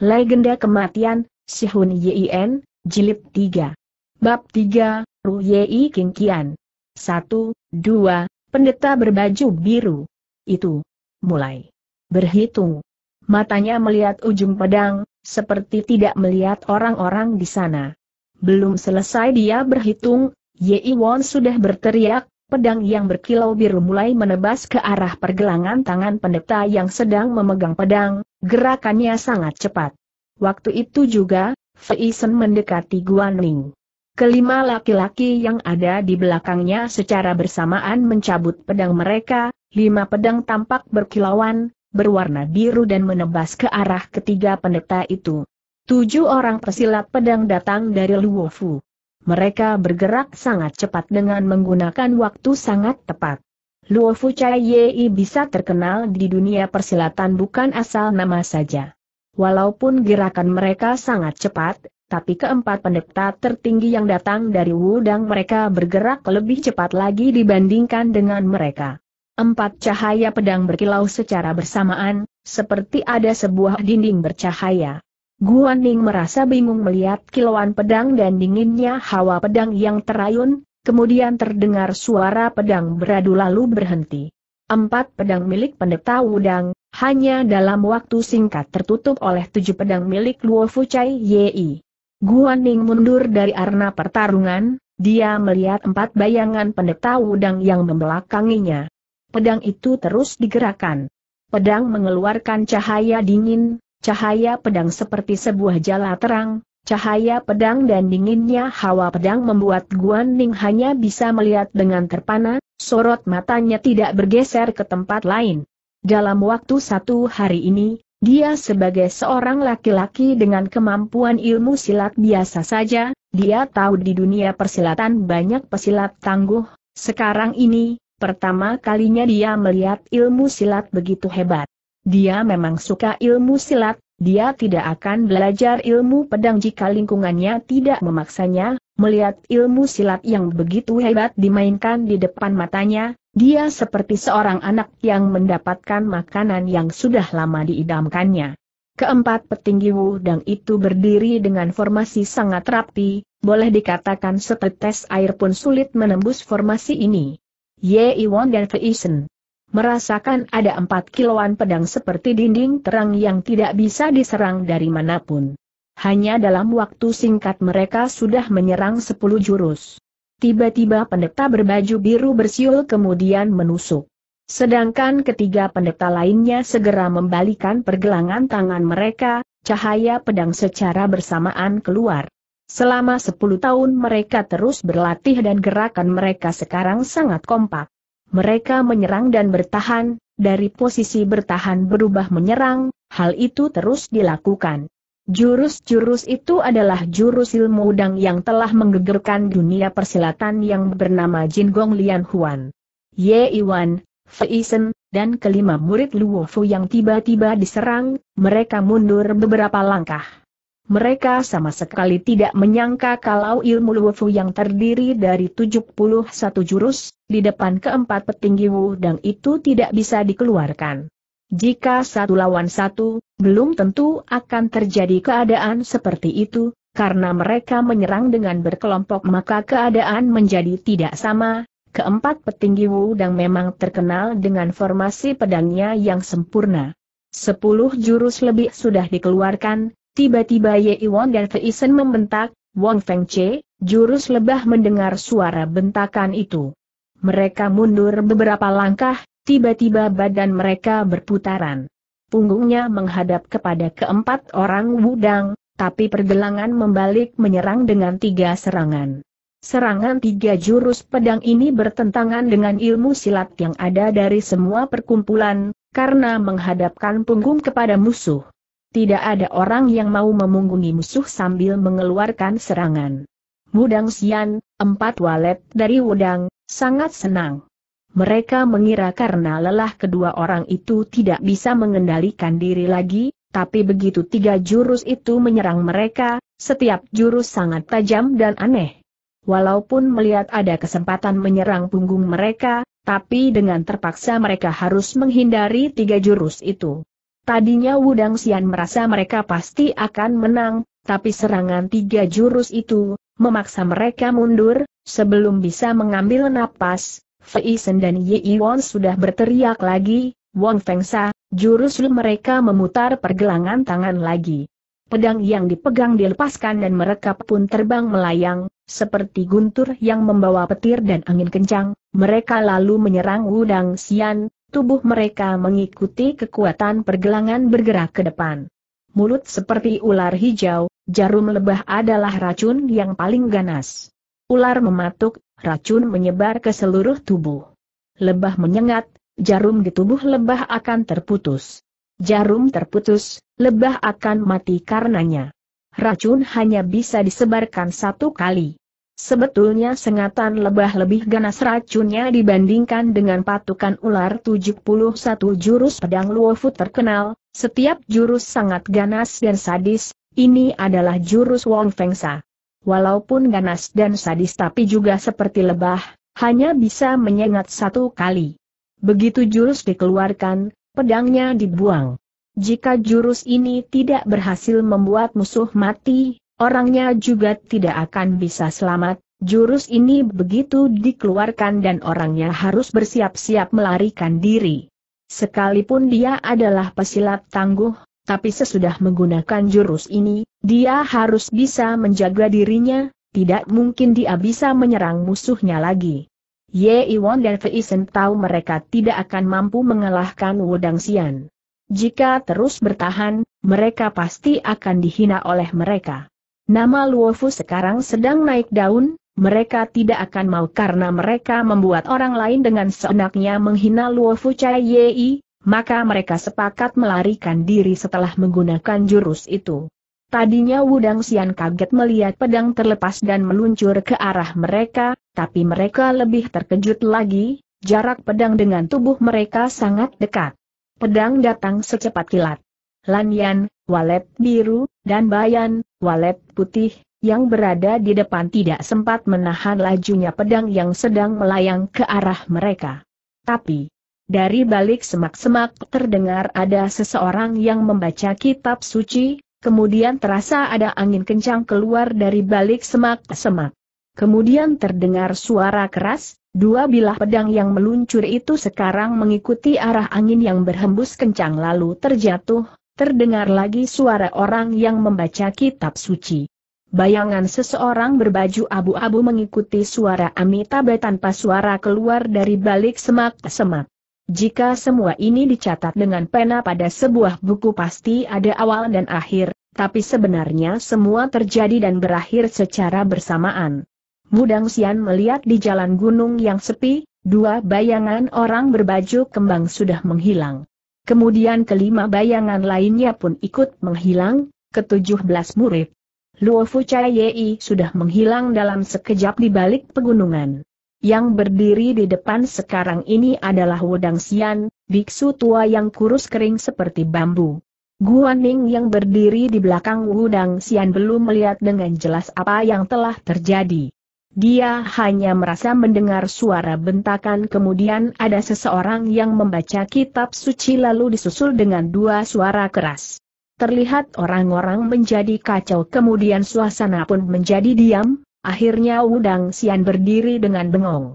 Legenda Kematian, Sihun Yien, Jilid 3. Bab 3, Ru Yei King Kian. 1, 2, Pendeta berbaju biru. Itu. Mulai. Berhitung. Matanya melihat ujung pedang, seperti tidak melihat orang-orang di sana. Belum selesai dia berhitung, Yei Won sudah berteriak, Pedang yang berkilau biru mulai menebas ke arah pergelangan tangan pendeta yang sedang memegang pedang, gerakannya sangat cepat. Waktu itu juga, Feisen mendekati Guan Ning. Kelima laki-laki yang ada di belakangnya secara bersamaan mencabut pedang mereka, lima pedang tampak berkilauan, berwarna biru dan menebas ke arah ketiga pendeta itu. Tujuh orang pesilat pedang datang dari Luofu. Mereka bergerak sangat cepat dengan menggunakan waktu sangat tepat. Luo Chai Yei bisa terkenal di dunia persilatan bukan asal nama saja. Walaupun gerakan mereka sangat cepat, tapi keempat pendeta tertinggi yang datang dari Wudang mereka bergerak lebih cepat lagi dibandingkan dengan mereka. Empat cahaya pedang berkilau secara bersamaan, seperti ada sebuah dinding bercahaya. Guan Ning merasa bingung melihat kilauan pedang dan dinginnya hawa pedang yang terayun, kemudian terdengar suara pedang beradu lalu berhenti. Empat pedang milik pendeta Wudang, hanya dalam waktu singkat tertutup oleh tujuh pedang milik Luo Fuchai Yi. Ning mundur dari arena pertarungan, dia melihat empat bayangan pendeta Wudang yang membelakanginya. Pedang itu terus digerakkan. Pedang mengeluarkan cahaya dingin, Cahaya pedang seperti sebuah jala terang, cahaya pedang dan dinginnya hawa pedang membuat Guan Ning hanya bisa melihat dengan terpana, sorot matanya tidak bergeser ke tempat lain. Dalam waktu satu hari ini, dia sebagai seorang laki-laki dengan kemampuan ilmu silat biasa saja, dia tahu di dunia persilatan banyak pesilat tangguh, sekarang ini, pertama kalinya dia melihat ilmu silat begitu hebat. Dia memang suka ilmu silat, dia tidak akan belajar ilmu pedang jika lingkungannya tidak memaksanya, melihat ilmu silat yang begitu hebat dimainkan di depan matanya, dia seperti seorang anak yang mendapatkan makanan yang sudah lama diidamkannya. Keempat petinggi wudang itu berdiri dengan formasi sangat rapi, boleh dikatakan setetes air pun sulit menembus formasi ini. Ye Iwon dan Feisen Merasakan ada empat kiloan pedang seperti dinding terang yang tidak bisa diserang dari manapun. Hanya dalam waktu singkat mereka sudah menyerang sepuluh jurus. Tiba-tiba pendeta berbaju biru bersiul kemudian menusuk. Sedangkan ketiga pendeta lainnya segera membalikan pergelangan tangan mereka, cahaya pedang secara bersamaan keluar. Selama 10 tahun mereka terus berlatih dan gerakan mereka sekarang sangat kompak. Mereka menyerang dan bertahan, dari posisi bertahan berubah menyerang, hal itu terus dilakukan. Jurus-jurus itu adalah jurus ilmu udang yang telah menggegerkan dunia persilatan yang bernama Jin Gong Lian Huan, Ye Iwan, Fei Sen, dan kelima murid Luo Fu yang tiba-tiba diserang, mereka mundur beberapa langkah. Mereka sama sekali tidak menyangka kalau ilmu Luofu yang terdiri dari 71 jurus, di depan keempat petinggi Wudang itu tidak bisa dikeluarkan. Jika satu lawan satu, belum tentu akan terjadi keadaan seperti itu, karena mereka menyerang dengan berkelompok maka keadaan menjadi tidak sama. Keempat petinggi Wudang memang terkenal dengan formasi pedangnya yang sempurna. Sepuluh jurus lebih sudah dikeluarkan, Tiba-tiba Yeiwon dan Feisen membentak, Wong Feng Che, jurus lebah mendengar suara bentakan itu. Mereka mundur beberapa langkah, tiba-tiba badan mereka berputaran. Punggungnya menghadap kepada keempat orang wudang, tapi pergelangan membalik menyerang dengan tiga serangan. Serangan tiga jurus pedang ini bertentangan dengan ilmu silat yang ada dari semua perkumpulan, karena menghadapkan punggung kepada musuh. Tidak ada orang yang mau memunggungi musuh sambil mengeluarkan serangan. Mudang Sian, empat walet dari Wudang, sangat senang. Mereka mengira karena lelah kedua orang itu tidak bisa mengendalikan diri lagi, tapi begitu tiga jurus itu menyerang mereka, setiap jurus sangat tajam dan aneh. Walaupun melihat ada kesempatan menyerang punggung mereka, tapi dengan terpaksa mereka harus menghindari tiga jurus itu. Tadinya Wudang Xian merasa mereka pasti akan menang, tapi serangan tiga jurus itu, memaksa mereka mundur, sebelum bisa mengambil napas, Fei Sen dan Yi Won sudah berteriak lagi, Wong Feng Fengsa, jurus mereka memutar pergelangan tangan lagi. Pedang yang dipegang dilepaskan dan mereka pun terbang melayang, seperti guntur yang membawa petir dan angin kencang, mereka lalu menyerang Wudang Xian, tubuh mereka mengikuti kekuatan pergelangan bergerak ke depan. Mulut seperti ular hijau, jarum lebah adalah racun yang paling ganas. Ular mematuk, racun menyebar ke seluruh tubuh. Lebah menyengat, jarum di tubuh lebah akan terputus. Jarum terputus, lebah akan mati karenanya. Racun hanya bisa disebarkan satu kali. Sebetulnya sengatan lebah lebih ganas racunnya dibandingkan dengan patukan ular 71 jurus pedang Luofu terkenal, setiap jurus sangat ganas dan sadis, ini adalah jurus Wong Fengsa. Walaupun ganas dan sadis tapi juga seperti lebah, hanya bisa menyengat satu kali. Begitu jurus dikeluarkan, pedangnya dibuang. Jika jurus ini tidak berhasil membuat musuh mati, Orangnya juga tidak akan bisa selamat, jurus ini begitu dikeluarkan dan orangnya harus bersiap-siap melarikan diri. Sekalipun dia adalah pesilat tangguh, tapi sesudah menggunakan jurus ini, dia harus bisa menjaga dirinya, tidak mungkin dia bisa menyerang musuhnya lagi. Ye Iwon dan Feisen tahu mereka tidak akan mampu mengalahkan Wudang Xian. Jika terus bertahan, mereka pasti akan dihina oleh mereka. Nama Luofu sekarang sedang naik daun, mereka tidak akan mau karena mereka membuat orang lain dengan seenaknya menghina Luofu Chai Yei, maka mereka sepakat melarikan diri setelah menggunakan jurus itu. Tadinya Wudang Sian kaget melihat pedang terlepas dan meluncur ke arah mereka, tapi mereka lebih terkejut lagi, jarak pedang dengan tubuh mereka sangat dekat. Pedang datang secepat kilat. Lanyan, Walet biru, dan Bayan, Walet putih, yang berada di depan tidak sempat menahan lajunya pedang yang sedang melayang ke arah mereka. Tapi, dari balik semak-semak terdengar ada seseorang yang membaca kitab suci, kemudian terasa ada angin kencang keluar dari balik semak-semak. Kemudian terdengar suara keras, dua bilah pedang yang meluncur itu sekarang mengikuti arah angin yang berhembus kencang lalu terjatuh, terdengar lagi suara orang yang membaca kitab suci. Bayangan seseorang berbaju abu-abu mengikuti suara Amitabha tanpa suara keluar dari balik semak-semak. Jika semua ini dicatat dengan pena pada sebuah buku pasti ada awal dan akhir, tapi sebenarnya semua terjadi dan berakhir secara bersamaan. Mudang Sian melihat di jalan gunung yang sepi, dua bayangan orang berbaju kembang sudah menghilang. Kemudian kelima bayangan lainnya pun ikut menghilang, ketujuh belas murid. Luo Fu Yei sudah menghilang dalam sekejap di balik pegunungan. Yang berdiri di depan sekarang ini adalah Wudang Xian, biksu tua yang kurus kering seperti bambu. Guan Ning yang berdiri di belakang Wudang Xian belum melihat dengan jelas apa yang telah terjadi. Dia hanya merasa mendengar suara bentakan kemudian ada seseorang yang membaca kitab suci lalu disusul dengan dua suara keras. Terlihat orang-orang menjadi kacau kemudian suasana pun menjadi diam, akhirnya Udang Sian berdiri dengan bengong.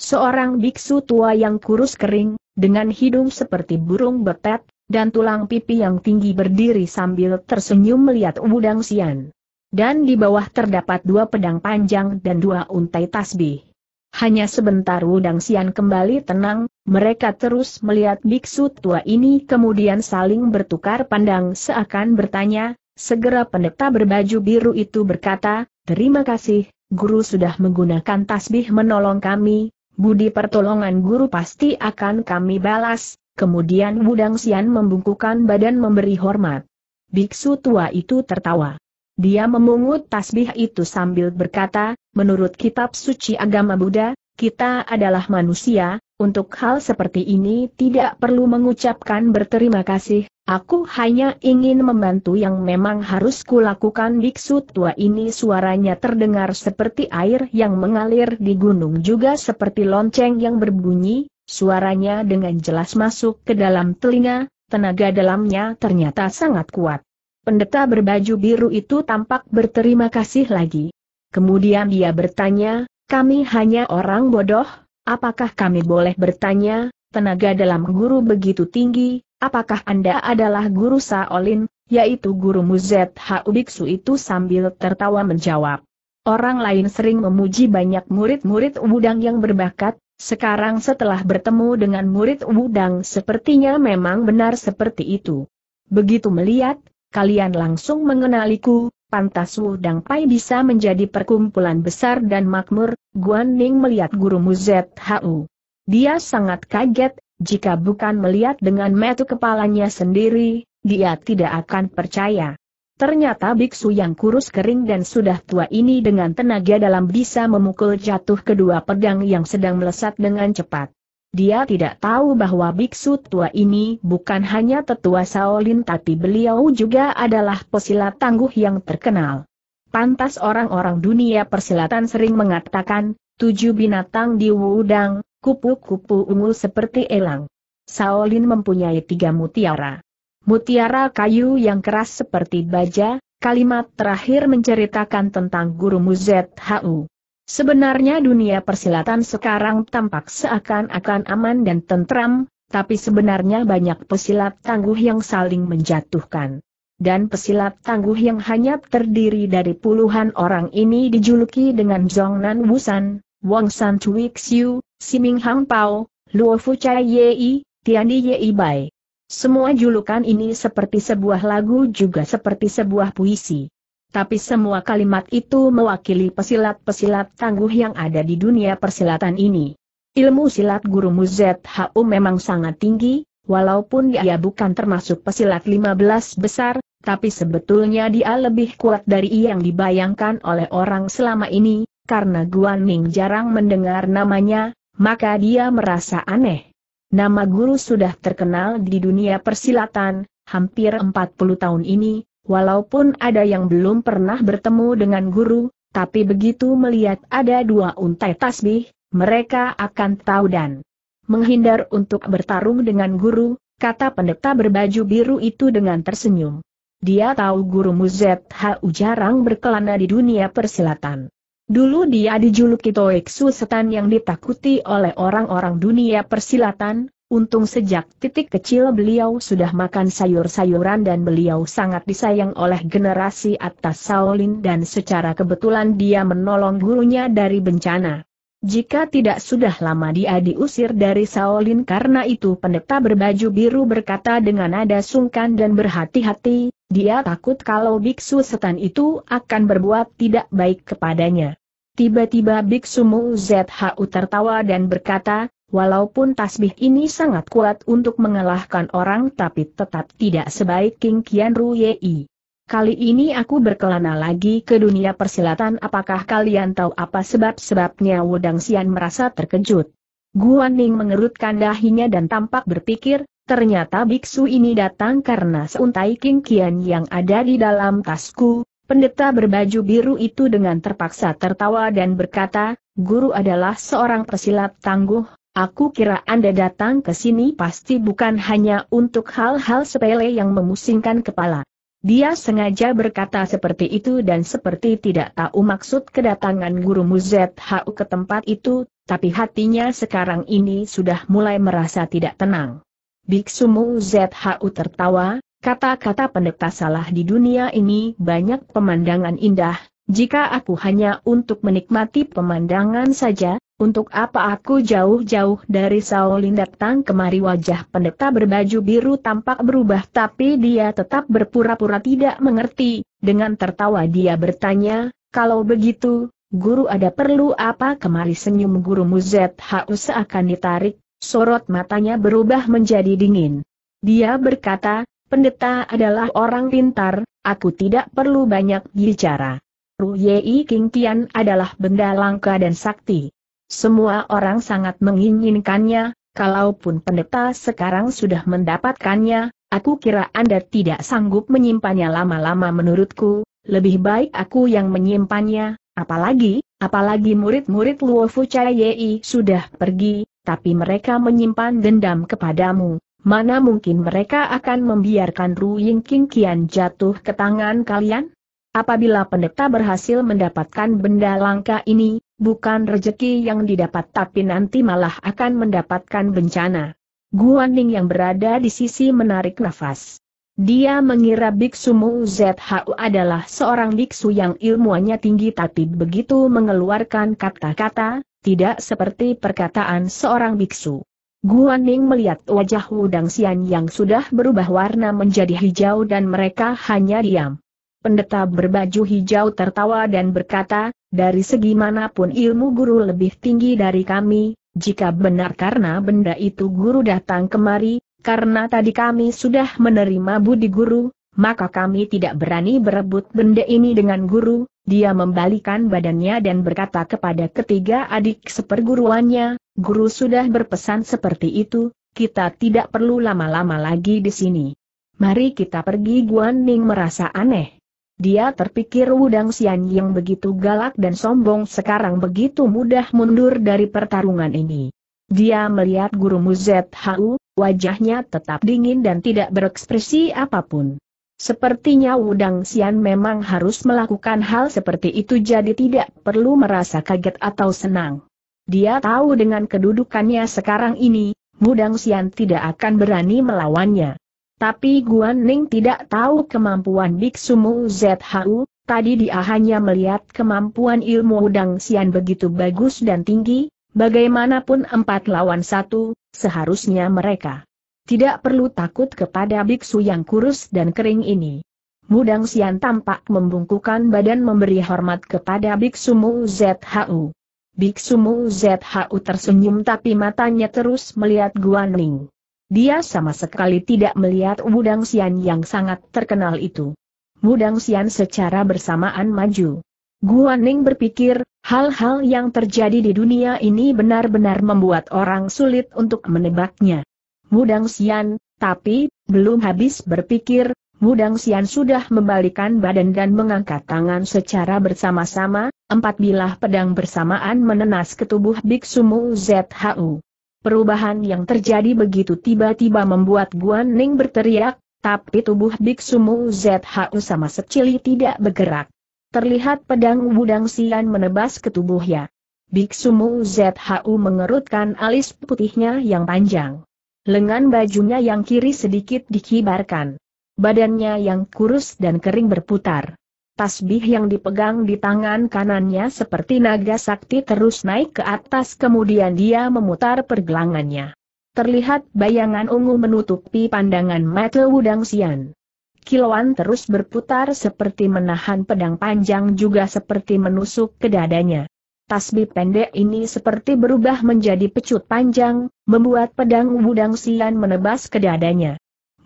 Seorang biksu tua yang kurus kering, dengan hidung seperti burung betet, dan tulang pipi yang tinggi berdiri sambil tersenyum melihat Udang Sian dan di bawah terdapat dua pedang panjang dan dua untai tasbih. Hanya sebentar Wudang Sian kembali tenang, mereka terus melihat biksu tua ini kemudian saling bertukar pandang seakan bertanya, segera pendeta berbaju biru itu berkata, terima kasih, guru sudah menggunakan tasbih menolong kami, budi pertolongan guru pasti akan kami balas, kemudian Wudang Sian membungkukan badan memberi hormat. Biksu tua itu tertawa. Dia memungut tasbih itu sambil berkata, menurut kitab suci agama Buddha, kita adalah manusia, untuk hal seperti ini tidak perlu mengucapkan berterima kasih, aku hanya ingin membantu yang memang harus kulakukan biksu tua ini suaranya terdengar seperti air yang mengalir di gunung juga seperti lonceng yang berbunyi, suaranya dengan jelas masuk ke dalam telinga, tenaga dalamnya ternyata sangat kuat. Pendeta berbaju biru itu tampak berterima kasih lagi. Kemudian dia bertanya, kami hanya orang bodoh, apakah kami boleh bertanya, tenaga dalam guru begitu tinggi, apakah Anda adalah guru Saolin, yaitu guru Muzet Biksu itu sambil tertawa menjawab. Orang lain sering memuji banyak murid-murid udang yang berbakat, sekarang setelah bertemu dengan murid udang, sepertinya memang benar seperti itu. Begitu melihat, kalian langsung mengenaliku, pantas Dang Pai bisa menjadi perkumpulan besar dan makmur, Guan Ning melihat gurumu ZHU. Dia sangat kaget, jika bukan melihat dengan metu kepalanya sendiri, dia tidak akan percaya. Ternyata biksu yang kurus kering dan sudah tua ini dengan tenaga dalam bisa memukul jatuh kedua pedang yang sedang melesat dengan cepat. Dia tidak tahu bahwa biksu tua ini bukan hanya tetua Shaolin tapi beliau juga adalah pesilat tangguh yang terkenal. Pantas orang-orang dunia persilatan sering mengatakan, tujuh binatang di Wudang, kupu-kupu ungu seperti elang. Shaolin mempunyai tiga mutiara. Mutiara kayu yang keras seperti baja, kalimat terakhir menceritakan tentang guru Muzet Hau. Sebenarnya dunia persilatan sekarang tampak seakan-akan aman dan tentram, tapi sebenarnya banyak pesilat tangguh yang saling menjatuhkan. Dan pesilat tangguh yang hanya terdiri dari puluhan orang ini dijuluki dengan Zhongnan Wusan, Wang San Cui Xiu, Siming Hang Pao, Luo Fu Chai Yei, Tiandi Yei Bai. Semua julukan ini seperti sebuah lagu juga seperti sebuah puisi tapi semua kalimat itu mewakili pesilat-pesilat tangguh yang ada di dunia persilatan ini. Ilmu silat guru ZHU um memang sangat tinggi, walaupun dia bukan termasuk pesilat 15 besar, tapi sebetulnya dia lebih kuat dari yang dibayangkan oleh orang selama ini, karena Guan Ning jarang mendengar namanya, maka dia merasa aneh. Nama guru sudah terkenal di dunia persilatan, hampir 40 tahun ini, Walaupun ada yang belum pernah bertemu dengan guru, tapi begitu melihat ada dua untai tasbih, mereka akan tahu dan menghindar untuk bertarung dengan guru, kata pendeta berbaju biru itu dengan tersenyum. Dia tahu guru Muzet Muzethu jarang berkelana di dunia persilatan. Dulu dia dijuluki Toeksu Setan yang ditakuti oleh orang-orang dunia persilatan, Untung sejak titik kecil beliau sudah makan sayur-sayuran dan beliau sangat disayang oleh generasi atas Saolin dan secara kebetulan dia menolong gurunya dari bencana. Jika tidak sudah lama dia diusir dari Saolin karena itu pendeta berbaju biru berkata dengan nada sungkan dan berhati-hati, dia takut kalau biksu setan itu akan berbuat tidak baik kepadanya. Tiba-tiba biksu Mu Zhu tertawa dan berkata, Walaupun tasbih ini sangat kuat untuk mengalahkan orang tapi tetap tidak sebaik King Kian Ru Yi. Kali ini aku berkelana lagi ke dunia persilatan apakah kalian tahu apa sebab-sebabnya Wudang Xian merasa terkejut. Guan Ning mengerutkan dahinya dan tampak berpikir, ternyata biksu ini datang karena seuntai King Kian yang ada di dalam tasku. Pendeta berbaju biru itu dengan terpaksa tertawa dan berkata, guru adalah seorang persilat tangguh, Aku kira Anda datang ke sini pasti bukan hanya untuk hal-hal sepele yang memusingkan kepala. Dia sengaja berkata seperti itu dan seperti tidak tahu maksud kedatangan guru ZHU ke tempat itu, tapi hatinya sekarang ini sudah mulai merasa tidak tenang. Biksu Mu ZHU tertawa, kata-kata pendeta salah di dunia ini banyak pemandangan indah, jika aku hanya untuk menikmati pemandangan saja, untuk apa aku jauh-jauh dari Saolin datang kemari wajah pendeta berbaju biru tampak berubah tapi dia tetap berpura-pura tidak mengerti, dengan tertawa dia bertanya, kalau begitu, guru ada perlu apa kemari senyum guru Muzet haus akan ditarik, sorot matanya berubah menjadi dingin. Dia berkata, pendeta adalah orang pintar, aku tidak perlu banyak bicara. Ru Yei King Tian adalah benda langka dan sakti. Semua orang sangat menginginkannya, kalaupun pendeta sekarang sudah mendapatkannya, aku kira Anda tidak sanggup menyimpannya lama-lama menurutku, lebih baik aku yang menyimpannya, apalagi, apalagi murid-murid Luo Fuchai Yei sudah pergi, tapi mereka menyimpan dendam kepadamu, mana mungkin mereka akan membiarkan Ru Ying King Kian jatuh ke tangan kalian? Apabila pendeta berhasil mendapatkan benda langka ini, bukan rejeki yang didapat tapi nanti malah akan mendapatkan bencana. Guaning yang berada di sisi menarik nafas. Dia mengira Biksu Mu ZHU adalah seorang biksu yang ilmuannya tinggi tapi begitu mengeluarkan kata-kata, tidak seperti perkataan seorang biksu. Guaning melihat wajah Wudang Xian yang sudah berubah warna menjadi hijau dan mereka hanya diam. Pendeta berbaju hijau tertawa dan berkata, dari segi manapun ilmu guru lebih tinggi dari kami, jika benar karena benda itu guru datang kemari, karena tadi kami sudah menerima budi guru, maka kami tidak berani berebut benda ini dengan guru, dia membalikan badannya dan berkata kepada ketiga adik seperguruannya, guru sudah berpesan seperti itu, kita tidak perlu lama-lama lagi di sini. Mari kita pergi Guan Ning merasa aneh dia terpikir Wudang Xian yang begitu galak dan sombong sekarang begitu mudah mundur dari pertarungan ini. Dia melihat guru Hau, wajahnya tetap dingin dan tidak berekspresi apapun. Sepertinya Wudang Xian memang harus melakukan hal seperti itu jadi tidak perlu merasa kaget atau senang. Dia tahu dengan kedudukannya sekarang ini, Wudang Xian tidak akan berani melawannya. Tapi Guan Ning tidak tahu kemampuan Biksu Mu ZHU, tadi dia hanya melihat kemampuan ilmu udang sian begitu bagus dan tinggi, bagaimanapun empat lawan satu, seharusnya mereka tidak perlu takut kepada biksu yang kurus dan kering ini. Mudang Sian tampak membungkukan badan memberi hormat kepada Biksu Mu ZHU. Biksu Mu ZHU tersenyum tapi matanya terus melihat Guan Ning. Dia sama sekali tidak melihat Wudang Xian yang sangat terkenal itu. Wudang Xian secara bersamaan maju. Guan Ning berpikir, hal-hal yang terjadi di dunia ini benar-benar membuat orang sulit untuk menebaknya. Wudang Xian, tapi, belum habis berpikir, Wudang Xian sudah membalikan badan dan mengangkat tangan secara bersama-sama, empat bilah pedang bersamaan menenas ke tubuh Biksumu ZHU. Perubahan yang terjadi begitu tiba-tiba membuat Guan Ning berteriak, tapi tubuh Biksu Mu ZHU sama sekali tidak bergerak. Terlihat pedang Wudang Sian menebas ke tubuhnya. Biksu Mu ZHU mengerutkan alis putihnya yang panjang. Lengan bajunya yang kiri sedikit dikibarkan. Badannya yang kurus dan kering berputar tasbih yang dipegang di tangan kanannya seperti naga sakti terus naik ke atas kemudian dia memutar pergelangannya. Terlihat bayangan ungu menutupi pandangan mata Wudang Sian. Kiloan terus berputar seperti menahan pedang panjang juga seperti menusuk ke dadanya. Tasbih pendek ini seperti berubah menjadi pecut panjang, membuat pedang Wudang Sian menebas ke dadanya.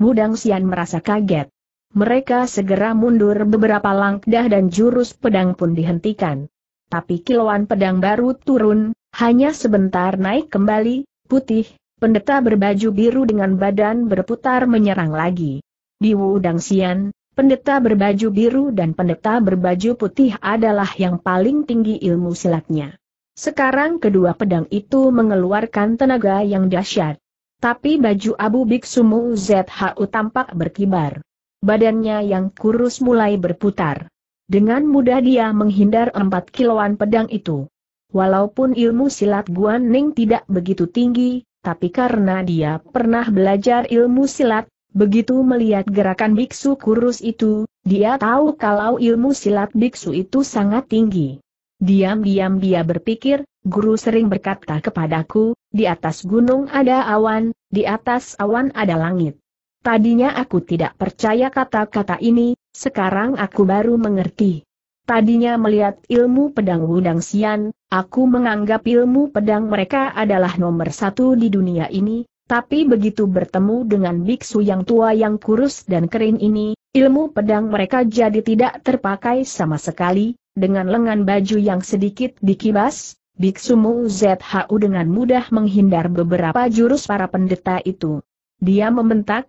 Wudang Sian merasa kaget. Mereka segera mundur beberapa langkah dan jurus pedang pun dihentikan. Tapi kilauan pedang baru turun, hanya sebentar naik kembali, putih, pendeta berbaju biru dengan badan berputar menyerang lagi. Di Wudang Xian, pendeta berbaju biru dan pendeta berbaju putih adalah yang paling tinggi ilmu silatnya. Sekarang kedua pedang itu mengeluarkan tenaga yang dahsyat. Tapi baju Abu Biksumu ZHU tampak berkibar badannya yang kurus mulai berputar. Dengan mudah dia menghindar empat kiloan pedang itu. Walaupun ilmu silat Guan Ning tidak begitu tinggi, tapi karena dia pernah belajar ilmu silat, begitu melihat gerakan biksu kurus itu, dia tahu kalau ilmu silat biksu itu sangat tinggi. Diam-diam dia berpikir, guru sering berkata kepadaku, di atas gunung ada awan, di atas awan ada langit. Tadinya aku tidak percaya kata-kata ini, sekarang aku baru mengerti. Tadinya melihat ilmu pedang Wudang Sian, aku menganggap ilmu pedang mereka adalah nomor satu di dunia ini, tapi begitu bertemu dengan biksu yang tua yang kurus dan kering ini, ilmu pedang mereka jadi tidak terpakai sama sekali, dengan lengan baju yang sedikit dikibas, biksu Mu ZHU dengan mudah menghindar beberapa jurus para pendeta itu. Dia membentak,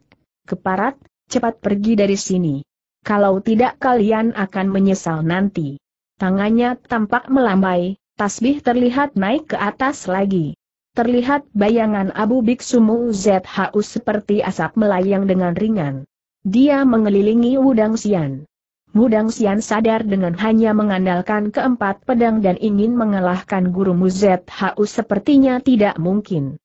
Keparat, cepat pergi dari sini. Kalau tidak kalian akan menyesal nanti. Tangannya tampak melambai, tasbih terlihat naik ke atas lagi. Terlihat bayangan Abu Biksu Mu ZHU seperti asap melayang dengan ringan. Dia mengelilingi Wudang Xian. Wudang Xian sadar dengan hanya mengandalkan keempat pedang dan ingin mengalahkan guru Mu ZHU sepertinya tidak mungkin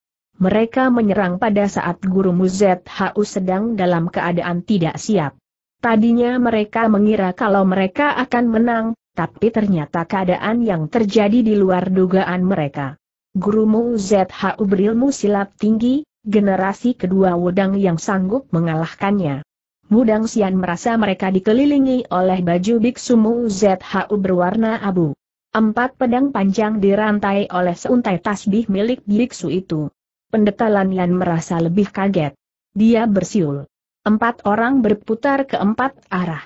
mereka menyerang pada saat guru Muzet Hau sedang dalam keadaan tidak siap. Tadinya mereka mengira kalau mereka akan menang, tapi ternyata keadaan yang terjadi di luar dugaan mereka. Guru Muzet Hau berilmu silat tinggi, generasi kedua Wudang yang sanggup mengalahkannya. Wudang Sian merasa mereka dikelilingi oleh baju biksu Muzet ZHU berwarna abu. Empat pedang panjang dirantai oleh seuntai tasbih milik biksu itu. Pendeta Lanian merasa lebih kaget. Dia bersiul. Empat orang berputar ke empat arah.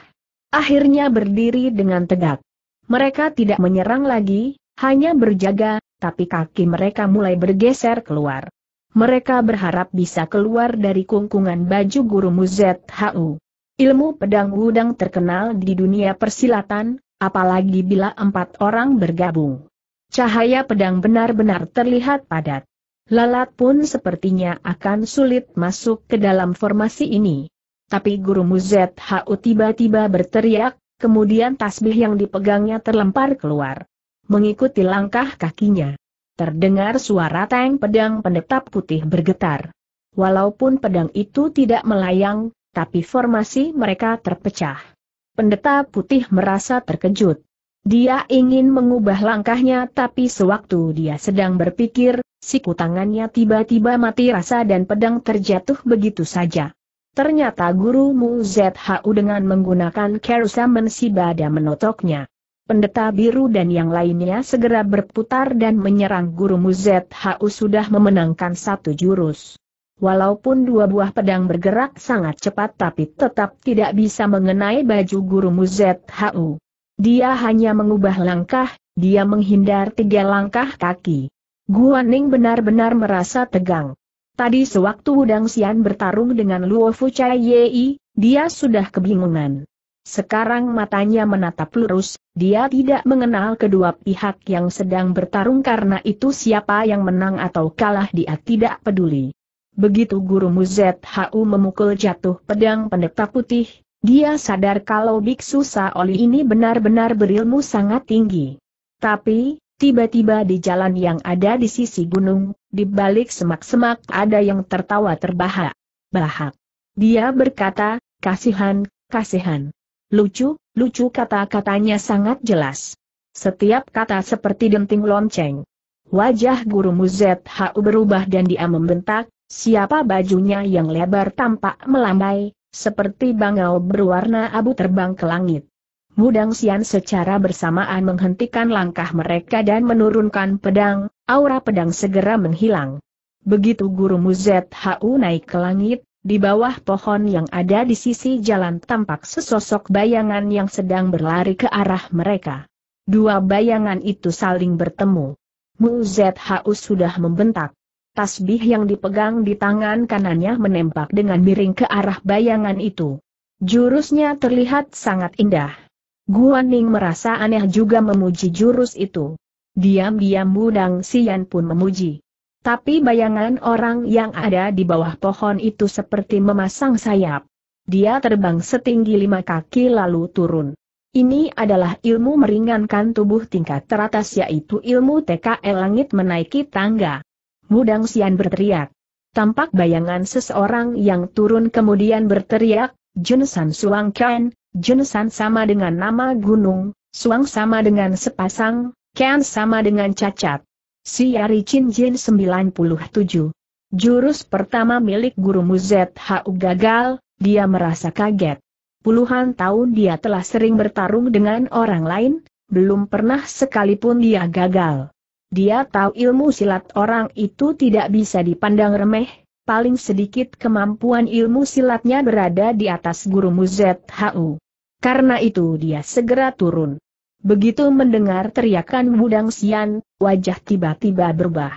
Akhirnya berdiri dengan tegak. Mereka tidak menyerang lagi, hanya berjaga, tapi kaki mereka mulai bergeser keluar. Mereka berharap bisa keluar dari kungkungan baju guru ZHU. Ilmu pedang wudang terkenal di dunia persilatan, apalagi bila empat orang bergabung. Cahaya pedang benar-benar terlihat padat. Lalat pun sepertinya akan sulit masuk ke dalam formasi ini. Tapi guru Muzet Hau tiba-tiba berteriak, kemudian tasbih yang dipegangnya terlempar keluar. Mengikuti langkah kakinya. Terdengar suara tang pedang pendetap putih bergetar. Walaupun pedang itu tidak melayang, tapi formasi mereka terpecah. Pendeta putih merasa terkejut. Dia ingin mengubah langkahnya tapi sewaktu dia sedang berpikir, siku tangannya tiba-tiba mati rasa dan pedang terjatuh begitu saja. Ternyata Guru gurumu ZHU dengan menggunakan kerusa mensibada menotoknya. Pendeta biru dan yang lainnya segera berputar dan menyerang guru ZHU sudah memenangkan satu jurus. Walaupun dua buah pedang bergerak sangat cepat tapi tetap tidak bisa mengenai baju guru ZHU. Dia hanya mengubah langkah, dia menghindar tiga langkah kaki. Guan Ning benar-benar merasa tegang. Tadi sewaktu Wudang Xian bertarung dengan Luo Fu Chai Yei, dia sudah kebingungan. Sekarang matanya menatap lurus, dia tidak mengenal kedua pihak yang sedang bertarung karena itu siapa yang menang atau kalah dia tidak peduli. Begitu guru ZHU memukul jatuh pedang pendeta putih, dia sadar kalau biksu Saoli ini benar-benar berilmu sangat tinggi. Tapi, Tiba-tiba di jalan yang ada di sisi gunung, di balik semak-semak ada yang tertawa terbahak. Bahak. Dia berkata, kasihan, kasihan. Lucu, lucu kata-katanya sangat jelas. Setiap kata seperti denting lonceng. Wajah guru Muzet-Hau berubah dan dia membentak, siapa bajunya yang lebar tampak melambai, seperti bangau berwarna abu terbang ke langit. Mudang Sian secara bersamaan menghentikan langkah mereka dan menurunkan pedang, aura pedang segera menghilang. Begitu guru Muzet Hau naik ke langit, di bawah pohon yang ada di sisi jalan tampak sesosok bayangan yang sedang berlari ke arah mereka. Dua bayangan itu saling bertemu. Muzet Hau sudah membentak. Tasbih yang dipegang di tangan kanannya menembak dengan miring ke arah bayangan itu. Jurusnya terlihat sangat indah. Guan Ning merasa aneh juga memuji jurus itu. Diam-diam Budang Sian pun memuji. Tapi bayangan orang yang ada di bawah pohon itu seperti memasang sayap. Dia terbang setinggi lima kaki lalu turun. Ini adalah ilmu meringankan tubuh tingkat teratas yaitu ilmu TKL langit menaiki tangga. Mudang Sian berteriak. Tampak bayangan seseorang yang turun kemudian berteriak, Jun San Suang Kan, Jensan sama dengan nama gunung, Suang sama dengan sepasang, kian sama dengan cacat. Siari Jin 97 Jurus pertama milik guru H.U. gagal, dia merasa kaget. Puluhan tahun dia telah sering bertarung dengan orang lain, belum pernah sekalipun dia gagal. Dia tahu ilmu silat orang itu tidak bisa dipandang remeh, paling sedikit kemampuan ilmu silatnya berada di atas guru H.U. Karena itu dia segera turun. Begitu mendengar teriakan Wudang Sian, wajah tiba-tiba berubah.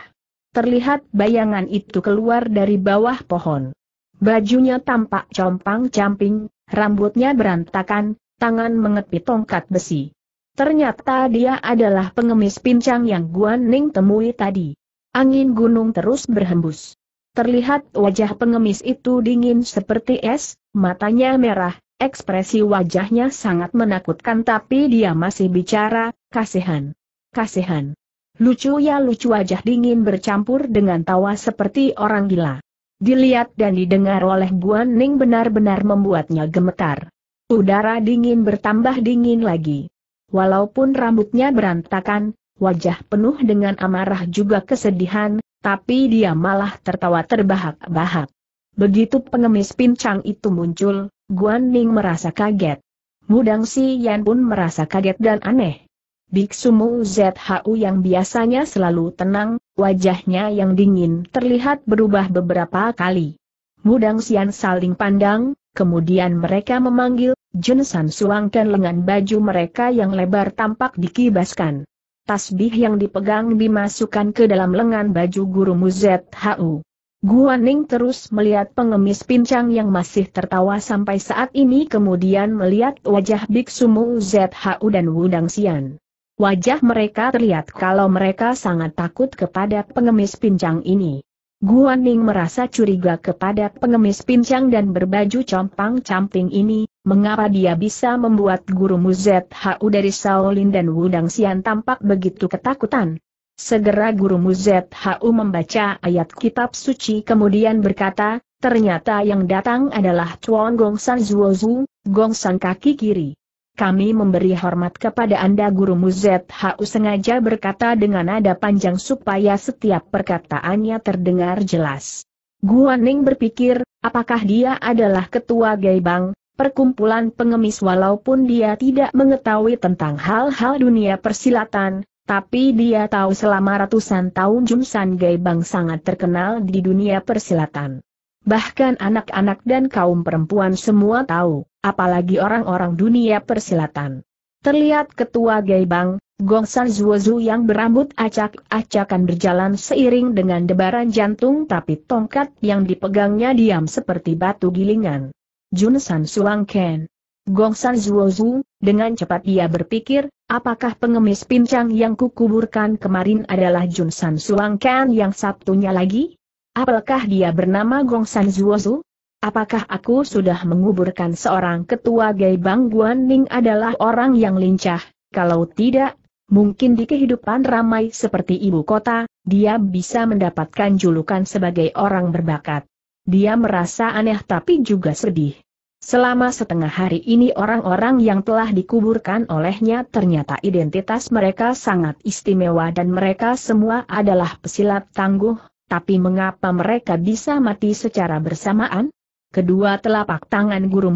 Terlihat bayangan itu keluar dari bawah pohon. Bajunya tampak compang-camping, rambutnya berantakan, tangan mengepit tongkat besi. Ternyata dia adalah pengemis pincang yang Guan Ning temui tadi. Angin gunung terus berhembus. Terlihat wajah pengemis itu dingin seperti es, matanya merah, Ekspresi wajahnya sangat menakutkan tapi dia masih bicara, kasihan. Kasihan. Lucu ya lucu wajah dingin bercampur dengan tawa seperti orang gila. Dilihat dan didengar oleh Guan Ning benar-benar membuatnya gemetar. Udara dingin bertambah dingin lagi. Walaupun rambutnya berantakan, wajah penuh dengan amarah juga kesedihan, tapi dia malah tertawa terbahak-bahak. Begitu pengemis pincang itu muncul, Guan Ning merasa kaget. Mudang Si Yan pun merasa kaget dan aneh. Biksu Mu ZHU yang biasanya selalu tenang, wajahnya yang dingin terlihat berubah beberapa kali. Mudang Sian saling pandang, kemudian mereka memanggil, Jun San Suang lengan baju mereka yang lebar tampak dikibaskan. Tasbih yang dipegang dimasukkan ke dalam lengan baju guru Mu ZHU. Guaning terus melihat pengemis pincang yang masih tertawa sampai saat ini kemudian melihat wajah Biksu Mu ZHU dan Wudang Xian. Wajah mereka terlihat kalau mereka sangat takut kepada pengemis pincang ini. Guaning merasa curiga kepada pengemis pincang dan berbaju compang-camping ini, mengapa dia bisa membuat guru Mu ZHU dari Shaolin dan Wudang Xian tampak begitu ketakutan. Segera guru Muzhu membaca ayat kitab suci kemudian berkata, ternyata yang datang adalah Chuan Gongsan Zuozu, Gongsan kaki kiri. Kami memberi hormat kepada Anda guru Muzhu sengaja berkata dengan nada panjang supaya setiap perkataannya terdengar jelas. Guaning berpikir, apakah dia adalah ketua Gaibang, perkumpulan pengemis walaupun dia tidak mengetahui tentang hal-hal dunia persilatan, tapi dia tahu selama ratusan tahun Jun San Gaibang sangat terkenal di dunia persilatan. Bahkan anak-anak dan kaum perempuan semua tahu, apalagi orang-orang dunia persilatan. Terlihat ketua Gaibang, Gong San Zuozu yang berambut acak-acakan berjalan seiring dengan debaran jantung tapi tongkat yang dipegangnya diam seperti batu gilingan. Jun San Suang Ken. Gong San Zuozu, dengan cepat ia berpikir, Apakah pengemis pincang yang kukuburkan kemarin adalah Jun San Suang Ken yang Sabtunya lagi? Apakah dia bernama Gong San Zuozu? Apakah aku sudah menguburkan seorang ketua Gai Bang Guan Ning adalah orang yang lincah? Kalau tidak, mungkin di kehidupan ramai seperti ibu kota, dia bisa mendapatkan julukan sebagai orang berbakat. Dia merasa aneh tapi juga sedih. Selama setengah hari ini orang-orang yang telah dikuburkan olehnya ternyata identitas mereka sangat istimewa dan mereka semua adalah pesilat tangguh, tapi mengapa mereka bisa mati secara bersamaan? Kedua telapak tangan guru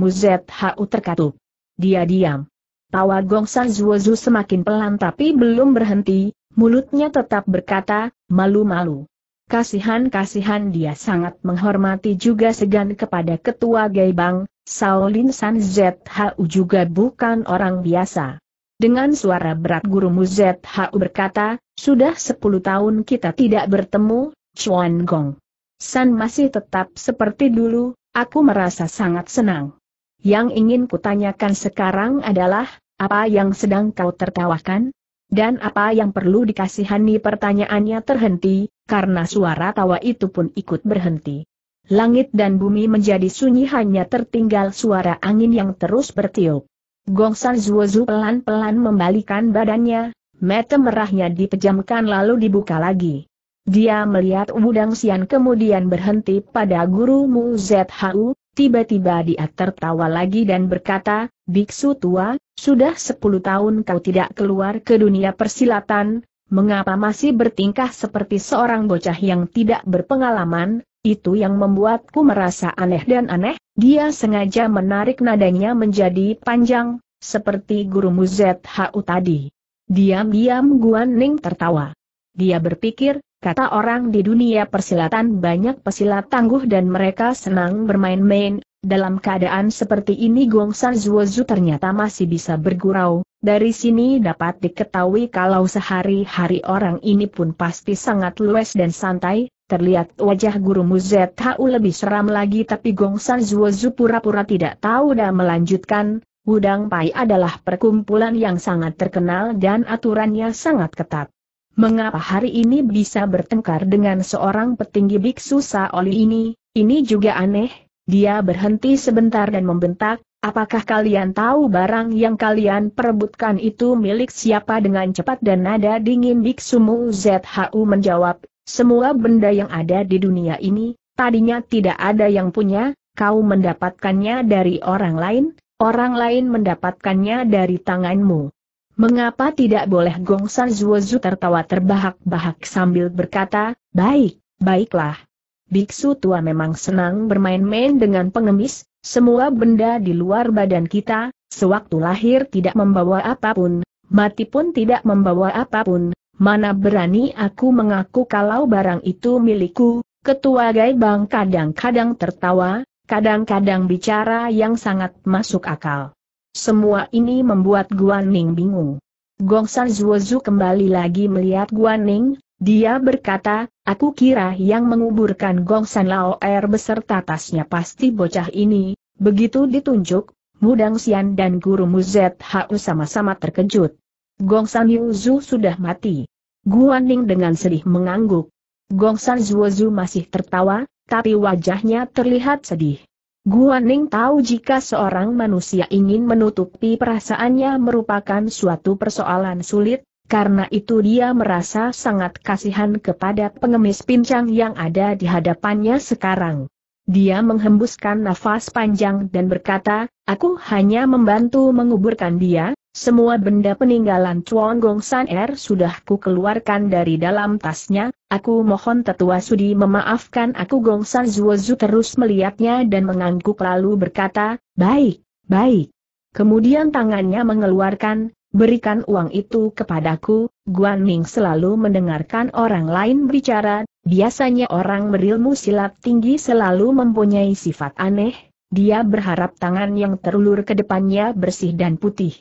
hau terkatup. Dia diam. Tawa Gongsan Zuozu semakin pelan tapi belum berhenti, mulutnya tetap berkata, malu-malu. Kasihan-kasihan dia sangat menghormati juga segan kepada ketua Gaibang, Shaolin San ZHU juga bukan orang biasa. Dengan suara berat gurumu ZHU berkata, sudah 10 tahun kita tidak bertemu, Chuan Gong. San masih tetap seperti dulu, aku merasa sangat senang. Yang ingin kutanyakan sekarang adalah, apa yang sedang kau tertawakan? Dan apa yang perlu dikasihani pertanyaannya terhenti, karena suara tawa itu pun ikut berhenti. Langit dan bumi menjadi sunyi hanya tertinggal suara angin yang terus bertiup. Gongsan Zuozu pelan-pelan membalikan badannya, mata merahnya dipejamkan lalu dibuka lagi. Dia melihat Wudang Xian kemudian berhenti pada guru Mu ZHU, tiba-tiba dia tertawa lagi dan berkata, Biksu tua, sudah sepuluh tahun kau tidak keluar ke dunia persilatan, mengapa masih bertingkah seperti seorang bocah yang tidak berpengalaman, itu yang membuatku merasa aneh dan aneh, dia sengaja menarik nadanya menjadi panjang, seperti guru Muzet ZHU tadi. Diam-diam Guan Ning tertawa. Dia berpikir, kata orang di dunia persilatan banyak pesilat tangguh dan mereka senang bermain-main, dalam keadaan seperti ini Gong San Zuozu ternyata masih bisa bergurau, dari sini dapat diketahui kalau sehari-hari orang ini pun pasti sangat luwes dan santai, Terlihat wajah guru Muzetau lebih seram lagi tapi Gong Gongsan Zuozu pura-pura tidak tahu dan melanjutkan, Wudang Pai adalah perkumpulan yang sangat terkenal dan aturannya sangat ketat. Mengapa hari ini bisa bertengkar dengan seorang petinggi biksu Saoli ini, ini juga aneh, dia berhenti sebentar dan membentak, apakah kalian tahu barang yang kalian perebutkan itu milik siapa dengan cepat dan nada dingin biksu Mu ZHU menjawab, semua benda yang ada di dunia ini, tadinya tidak ada yang punya, kau mendapatkannya dari orang lain, orang lain mendapatkannya dari tanganmu. Mengapa tidak boleh Gongsan Zuozu tertawa terbahak-bahak sambil berkata, baik, baiklah. Biksu tua memang senang bermain-main dengan pengemis, semua benda di luar badan kita, sewaktu lahir tidak membawa apapun, mati pun tidak membawa apapun, Mana berani aku mengaku kalau barang itu milikku, ketua Gaibang kadang-kadang tertawa, kadang-kadang bicara yang sangat masuk akal. Semua ini membuat Guan Ning bingung. Gong Gongsan Zuozu kembali lagi melihat Guan Ning, dia berkata, aku kira yang menguburkan Gong San Lao Air beserta tasnya pasti bocah ini, begitu ditunjuk, Mudang Xian dan Guru Muzet ZHU sama-sama terkejut. Gong Gongsan Yuzu sudah mati. Guan Ning dengan sedih mengangguk. Gongsan Zuozu masih tertawa, tapi wajahnya terlihat sedih. Guan Ning tahu jika seorang manusia ingin menutupi perasaannya merupakan suatu persoalan sulit, karena itu dia merasa sangat kasihan kepada pengemis pincang yang ada di hadapannya sekarang. Dia menghembuskan nafas panjang dan berkata, aku hanya membantu menguburkan dia, semua benda peninggalan Chuan Gong San Er sudah ku keluarkan dari dalam tasnya, aku mohon tetua sudi memaafkan aku Gong San Zuozu terus melihatnya dan mengangguk lalu berkata, baik, baik. Kemudian tangannya mengeluarkan, berikan uang itu kepadaku, Guan Ning selalu mendengarkan orang lain bicara, biasanya orang berilmu silat tinggi selalu mempunyai sifat aneh, dia berharap tangan yang terulur ke depannya bersih dan putih.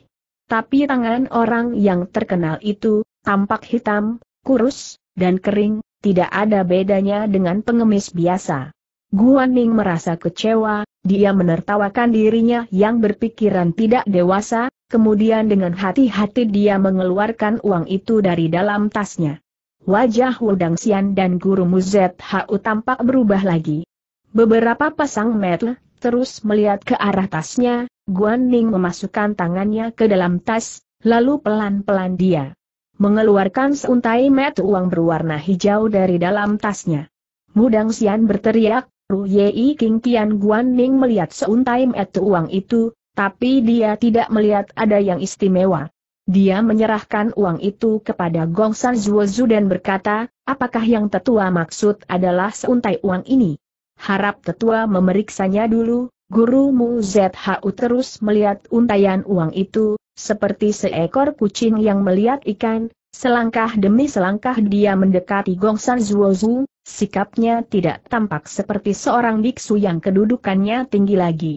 Tapi tangan orang yang terkenal itu, tampak hitam, kurus, dan kering, tidak ada bedanya dengan pengemis biasa. Guan Ning merasa kecewa, dia menertawakan dirinya yang berpikiran tidak dewasa, kemudian dengan hati-hati dia mengeluarkan uang itu dari dalam tasnya. Wajah Wudang Xian dan guru Muzet Hau tampak berubah lagi. Beberapa pasang metel terus melihat ke arah tasnya, Guan Ning memasukkan tangannya ke dalam tas, lalu pelan-pelan dia mengeluarkan seuntai met uang berwarna hijau dari dalam tasnya. Mudang Xian berteriak, Ru Yei King Tian Guan Ning melihat seuntai met uang itu, tapi dia tidak melihat ada yang istimewa. Dia menyerahkan uang itu kepada Gong San Zuozu dan berkata, apakah yang tetua maksud adalah seuntai uang ini? Harap tetua memeriksanya dulu, gurumu ZHU terus melihat untayan uang itu, seperti seekor kucing yang melihat ikan, selangkah demi selangkah dia mendekati Gongsan Zhu, sikapnya tidak tampak seperti seorang biksu yang kedudukannya tinggi lagi.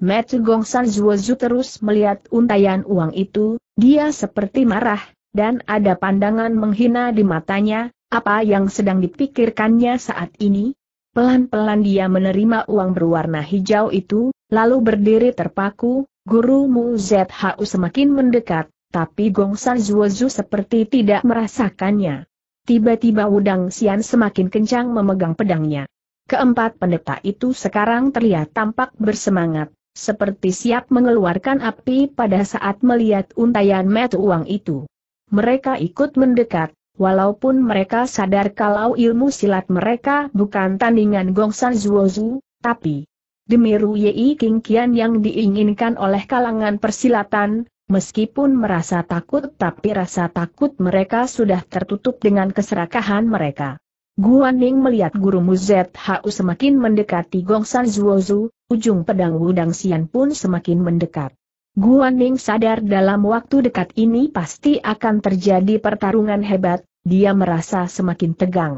San Gongsan Zhu terus melihat untayan uang itu, dia seperti marah, dan ada pandangan menghina di matanya, apa yang sedang dipikirkannya saat ini? Pelan-pelan dia menerima uang berwarna hijau itu, lalu berdiri terpaku, guru Mu ZHU semakin mendekat, tapi Gongsan Zuozu seperti tidak merasakannya. Tiba-tiba udang Xian semakin kencang memegang pedangnya. Keempat pendeta itu sekarang terlihat tampak bersemangat, seperti siap mengeluarkan api pada saat melihat untayan met uang itu. Mereka ikut mendekat, Walaupun mereka sadar kalau ilmu silat mereka bukan tandingan Gongsan Zuozu, tapi demi Ruyi King Kian yang diinginkan oleh kalangan persilatan, meskipun merasa takut tapi rasa takut mereka sudah tertutup dengan keserakahan mereka. Guan Ning melihat guru ZHU semakin mendekati Gongsan Zuozu, ujung pedang Wudang Xian pun semakin mendekat. Guan Ming sadar dalam waktu dekat ini pasti akan terjadi pertarungan hebat, dia merasa semakin tegang.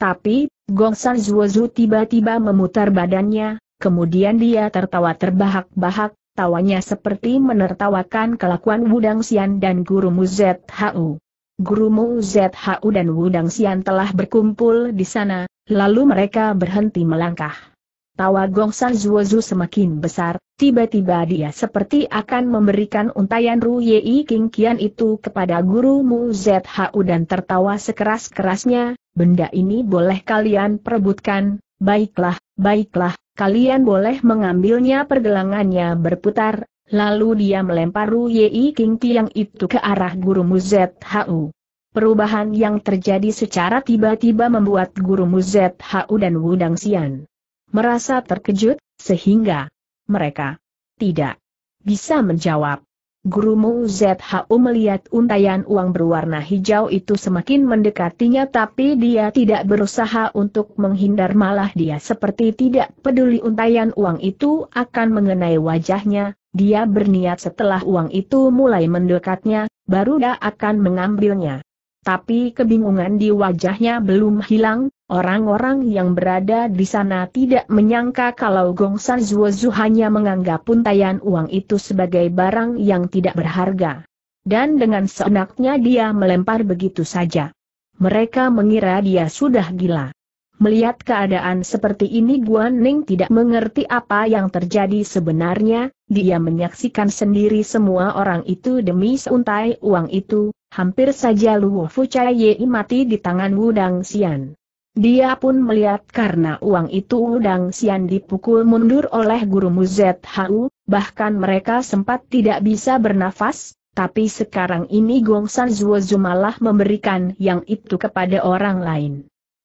Tapi, Gong San Zuozu tiba-tiba memutar badannya, kemudian dia tertawa terbahak-bahak, tawanya seperti menertawakan kelakuan Wudang Xian dan Guru Mu ZHU. Guru Mu ZHU dan Wudang Xian telah berkumpul di sana, lalu mereka berhenti melangkah. Tawa Gong San Zuozu semakin besar, tiba-tiba dia seperti akan memberikan untayan Ru Yei King Kian itu kepada gurumu ZHU dan tertawa sekeras-kerasnya, benda ini boleh kalian perebutkan, baiklah, baiklah, kalian boleh mengambilnya pergelangannya berputar, lalu dia melempar Ru Yei King Kian itu ke arah gurumu ZHU. Perubahan yang terjadi secara tiba-tiba membuat gurumu ZHU dan Wudang Xian merasa terkejut, sehingga mereka tidak bisa menjawab. Guru Mu ZHU melihat untayan uang berwarna hijau itu semakin mendekatinya tapi dia tidak berusaha untuk menghindar malah dia seperti tidak peduli untayan uang itu akan mengenai wajahnya, dia berniat setelah uang itu mulai mendekatnya, baru dia akan mengambilnya. Tapi kebingungan di wajahnya belum hilang, Orang-orang yang berada di sana tidak menyangka kalau Gongsan Zuozu hanya menganggap untayan uang itu sebagai barang yang tidak berharga. Dan dengan seenaknya dia melempar begitu saja. Mereka mengira dia sudah gila. Melihat keadaan seperti ini Guan Ning tidak mengerti apa yang terjadi sebenarnya, dia menyaksikan sendiri semua orang itu demi seuntai uang itu, hampir saja Luo Fu Chai Ye mati di tangan Wudang Xian. Dia pun melihat karena uang itu Udang Sian dipukul mundur oleh guru ZHU, bahkan mereka sempat tidak bisa bernafas, tapi sekarang ini Gong San Zuozu malah memberikan yang itu kepada orang lain.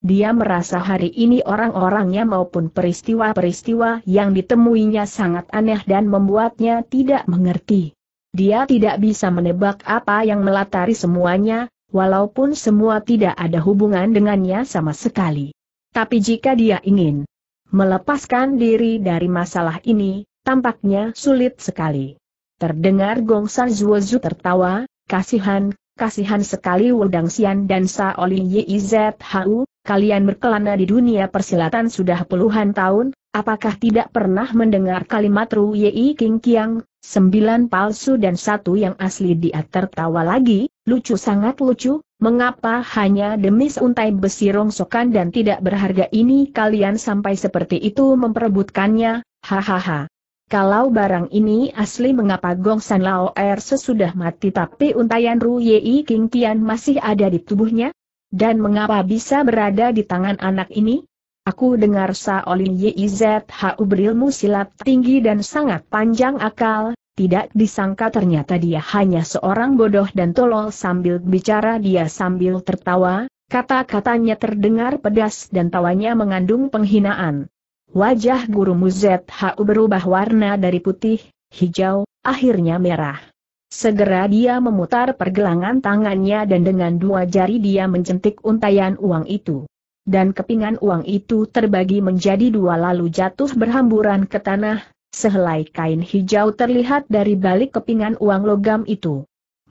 Dia merasa hari ini orang-orangnya maupun peristiwa-peristiwa yang ditemuinya sangat aneh dan membuatnya tidak mengerti. Dia tidak bisa menebak apa yang melatari semuanya, walaupun semua tidak ada hubungan dengannya sama sekali. Tapi jika dia ingin melepaskan diri dari masalah ini, tampaknya sulit sekali. Terdengar Gong San Zuozu tertawa, kasihan, kasihan sekali Wudang Xian dan Saoli YIZHU, kalian berkelana di dunia persilatan sudah puluhan tahun, apakah tidak pernah mendengar kalimat Ru Yi King Kiang, sembilan palsu dan satu yang asli dia tertawa lagi, lucu sangat lucu, mengapa hanya demi seuntai besi rongsokan dan tidak berharga ini kalian sampai seperti itu memperebutkannya, hahaha. Kalau barang ini asli mengapa Gongsan Lao Er sesudah mati tapi untayan Ru Yei King Tian masih ada di tubuhnya? Dan mengapa bisa berada di tangan anak ini? Aku dengar Saolin YIZHU berilmu silat tinggi dan sangat panjang akal, tidak disangka ternyata dia hanya seorang bodoh dan tolol sambil bicara dia sambil tertawa, kata-katanya terdengar pedas dan tawanya mengandung penghinaan. Wajah guru ZHU berubah warna dari putih, hijau, akhirnya merah. Segera dia memutar pergelangan tangannya dan dengan dua jari dia mencentik untayan uang itu dan kepingan uang itu terbagi menjadi dua lalu jatuh berhamburan ke tanah, sehelai kain hijau terlihat dari balik kepingan uang logam itu.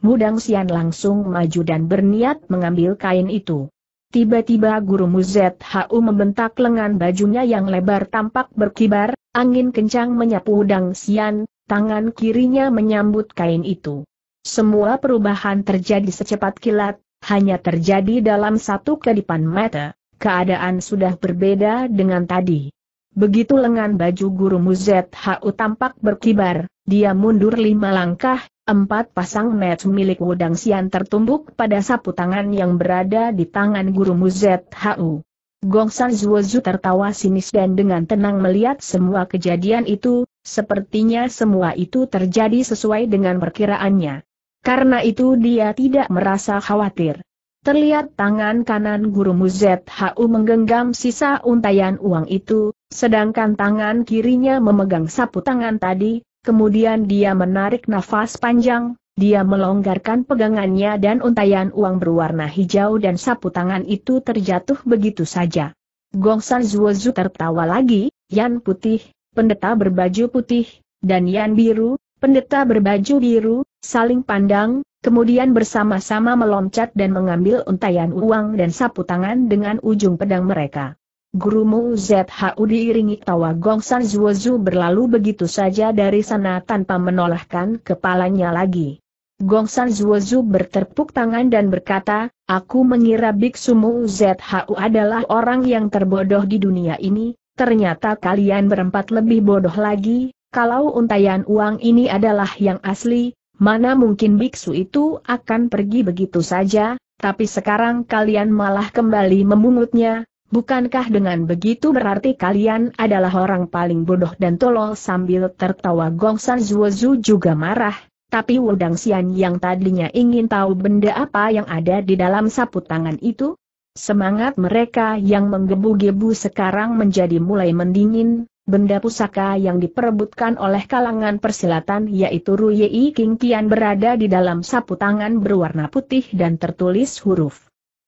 Mudang Sian langsung maju dan berniat mengambil kain itu. Tiba-tiba guru Muzet Hu membentak lengan bajunya yang lebar tampak berkibar, angin kencang menyapu Udang Sian, tangan kirinya menyambut kain itu. Semua perubahan terjadi secepat kilat, hanya terjadi dalam satu kedipan mata keadaan sudah berbeda dengan tadi. Begitu lengan baju guru Muzet Hau tampak berkibar, dia mundur lima langkah, empat pasang net milik Wudang Sian tertumbuk pada sapu tangan yang berada di tangan guru Muzet Hau. Gongsan Zuozu tertawa sinis dan dengan tenang melihat semua kejadian itu, sepertinya semua itu terjadi sesuai dengan perkiraannya. Karena itu dia tidak merasa khawatir. Terlihat tangan kanan guru ZHU menggenggam sisa untayan uang itu, sedangkan tangan kirinya memegang sapu tangan tadi, kemudian dia menarik nafas panjang, dia melonggarkan pegangannya dan untayan uang berwarna hijau dan sapu tangan itu terjatuh begitu saja. Gongsan Zuozu tertawa lagi, Yan putih, pendeta berbaju putih, dan Yan biru, pendeta berbaju biru, saling pandang, Kemudian bersama-sama meloncat dan mengambil untayan uang dan sapu tangan dengan ujung pedang mereka. Gurumu ZHU diiringi tawa Gong Gongsan Zuozu berlalu begitu saja dari sana tanpa menolakkan kepalanya lagi. Gong Gongsan Zuozu berterpuk tangan dan berkata, Aku mengira biksumu ZHU adalah orang yang terbodoh di dunia ini, ternyata kalian berempat lebih bodoh lagi, kalau untayan uang ini adalah yang asli, Mana mungkin biksu itu akan pergi begitu saja, tapi sekarang kalian malah kembali memungutnya, Bukankah dengan begitu berarti kalian adalah orang paling bodoh dan tolol sambil tertawa Gong San Zuozu juga marah, tapi Wudang Xian yang tadinya ingin tahu benda apa yang ada di dalam sapu tangan itu? Semangat mereka yang menggebu-gebu sekarang menjadi mulai mendingin, Benda pusaka yang diperebutkan oleh kalangan persilatan yaitu Ruyi King Kian berada di dalam sapu tangan berwarna putih dan tertulis huruf.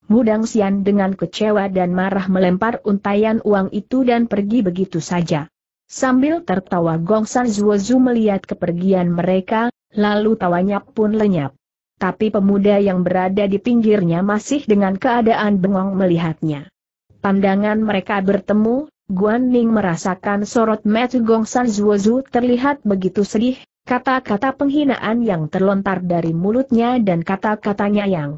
Mudang Sian dengan kecewa dan marah melempar untayan uang itu dan pergi begitu saja. Sambil tertawa Gong San Zuozu melihat kepergian mereka, lalu tawanya pun lenyap. Tapi pemuda yang berada di pinggirnya masih dengan keadaan bengong melihatnya. Pandangan mereka bertemu, Guan Ning merasakan sorot Mata Gong San Zuozu terlihat begitu sedih, kata-kata penghinaan yang terlontar dari mulutnya dan kata-katanya yang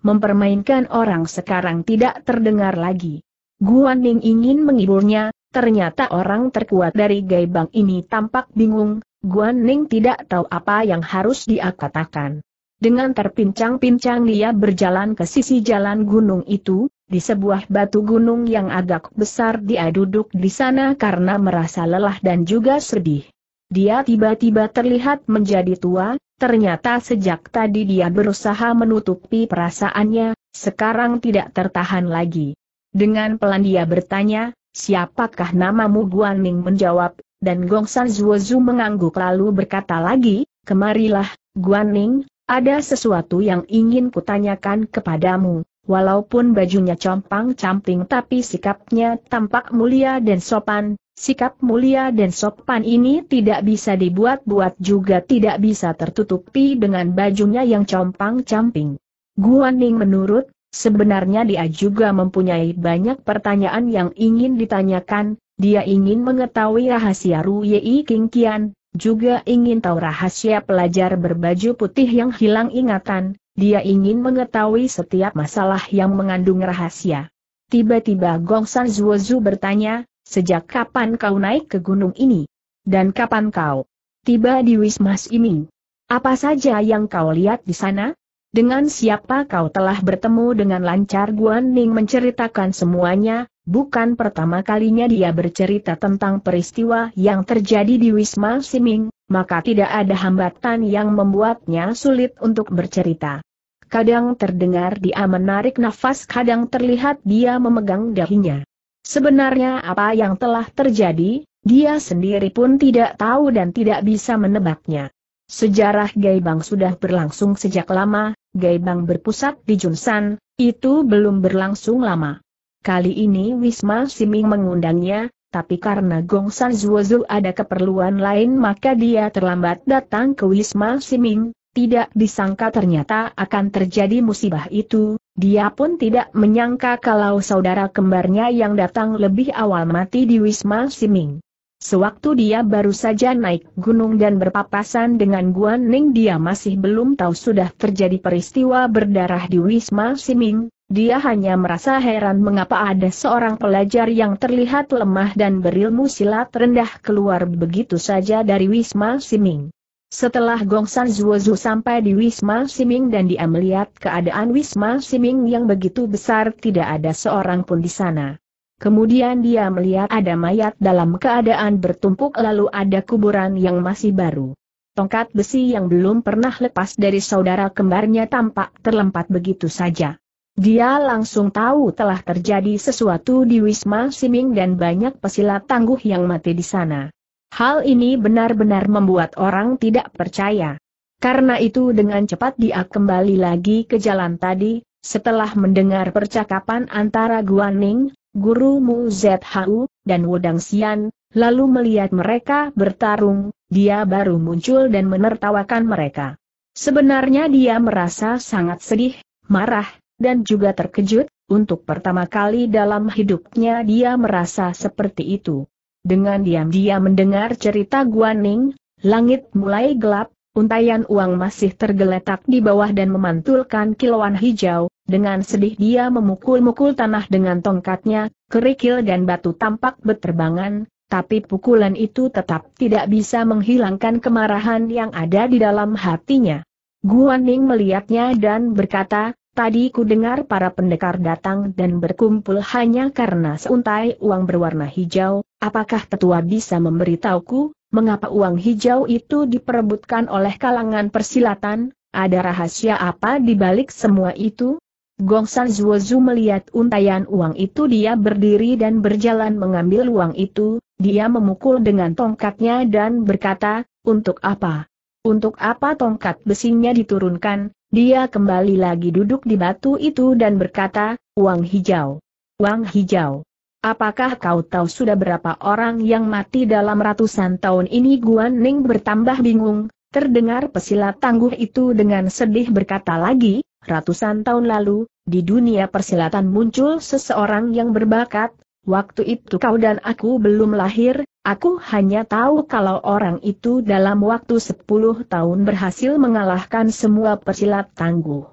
mempermainkan orang sekarang tidak terdengar lagi. Guan Ning ingin menghiburnya, ternyata orang terkuat dari Gaibang ini tampak bingung, Guan Ning tidak tahu apa yang harus dia katakan. Dengan terpincang-pincang dia berjalan ke sisi jalan gunung itu, di sebuah batu gunung yang agak besar dia duduk di sana karena merasa lelah dan juga sedih. Dia tiba-tiba terlihat menjadi tua, ternyata sejak tadi dia berusaha menutupi perasaannya, sekarang tidak tertahan lagi. Dengan pelan dia bertanya, siapakah namamu Guan Guaning menjawab, dan Gong Gongsan Zuozu mengangguk lalu berkata lagi, kemarilah, Guan Ning, ada sesuatu yang ingin kutanyakan kepadamu. Walaupun bajunya compang-camping tapi sikapnya tampak mulia dan sopan, sikap mulia dan sopan ini tidak bisa dibuat-buat juga tidak bisa tertutupi dengan bajunya yang compang-camping. Guaning menurut, sebenarnya dia juga mempunyai banyak pertanyaan yang ingin ditanyakan, dia ingin mengetahui rahasia Ruyi King Kian, juga ingin tahu rahasia pelajar berbaju putih yang hilang ingatan, dia ingin mengetahui setiap masalah yang mengandung rahasia. Tiba-tiba Gong San Zuozu bertanya, sejak kapan kau naik ke gunung ini? Dan kapan kau tiba di Wisma ini? Apa saja yang kau lihat di sana? Dengan siapa kau telah bertemu dengan lancar Guan Ning menceritakan semuanya, bukan pertama kalinya dia bercerita tentang peristiwa yang terjadi di Wisma Siming, maka tidak ada hambatan yang membuatnya sulit untuk bercerita. Kadang terdengar dia menarik nafas kadang terlihat dia memegang dahinya. Sebenarnya apa yang telah terjadi, dia sendiri pun tidak tahu dan tidak bisa menebaknya. Sejarah Gaibang sudah berlangsung sejak lama, Gaibang berpusat di Junsan, itu belum berlangsung lama. Kali ini Wisma Siming mengundangnya, tapi karena Gongsan Zuozu ada keperluan lain maka dia terlambat datang ke Wisma Siming, tidak disangka ternyata akan terjadi musibah itu, dia pun tidak menyangka kalau saudara kembarnya yang datang lebih awal mati di Wisma Siming. Sewaktu dia baru saja naik gunung dan berpapasan dengan Guan Ning dia masih belum tahu sudah terjadi peristiwa berdarah di Wisma Siming, dia hanya merasa heran mengapa ada seorang pelajar yang terlihat lemah dan berilmu silat rendah keluar begitu saja dari Wisma Siming. Setelah Gong San Zuozu sampai di Wisma Siming dan dia melihat keadaan Wisma Siming yang begitu besar tidak ada seorang pun di sana. Kemudian dia melihat ada mayat dalam keadaan bertumpuk lalu ada kuburan yang masih baru. Tongkat besi yang belum pernah lepas dari saudara kembarnya tampak terlempat begitu saja. Dia langsung tahu telah terjadi sesuatu di Wisma Siming dan banyak pesilat tangguh yang mati di sana. Hal ini benar-benar membuat orang tidak percaya. Karena itu dengan cepat dia kembali lagi ke jalan tadi, setelah mendengar percakapan antara Guan Ning, Guru Mu ZHU, dan Wudang Xian, lalu melihat mereka bertarung, dia baru muncul dan menertawakan mereka. Sebenarnya dia merasa sangat sedih, marah, dan juga terkejut, untuk pertama kali dalam hidupnya dia merasa seperti itu. Dengan diam dia mendengar cerita Guaning, langit mulai gelap, untayan uang masih tergeletak di bawah dan memantulkan kilauan hijau, dengan sedih dia memukul-mukul tanah dengan tongkatnya, kerikil dan batu tampak berterbangan, tapi pukulan itu tetap tidak bisa menghilangkan kemarahan yang ada di dalam hatinya. Guaning melihatnya dan berkata, Tadi ku dengar para pendekar datang dan berkumpul hanya karena seuntai uang berwarna hijau, apakah tetua bisa memberitahuku, mengapa uang hijau itu diperebutkan oleh kalangan persilatan, ada rahasia apa di balik semua itu? Gongsan Zuozu melihat untayan uang itu dia berdiri dan berjalan mengambil uang itu, dia memukul dengan tongkatnya dan berkata, untuk apa? Untuk apa tongkat besinya diturunkan, dia kembali lagi duduk di batu itu dan berkata, uang hijau. Uang hijau. Apakah kau tahu sudah berapa orang yang mati dalam ratusan tahun ini Guan Ning bertambah bingung, terdengar pesilat tangguh itu dengan sedih berkata lagi, ratusan tahun lalu, di dunia persilatan muncul seseorang yang berbakat, Waktu itu kau dan aku belum lahir, aku hanya tahu kalau orang itu dalam waktu 10 tahun berhasil mengalahkan semua persilat tangguh.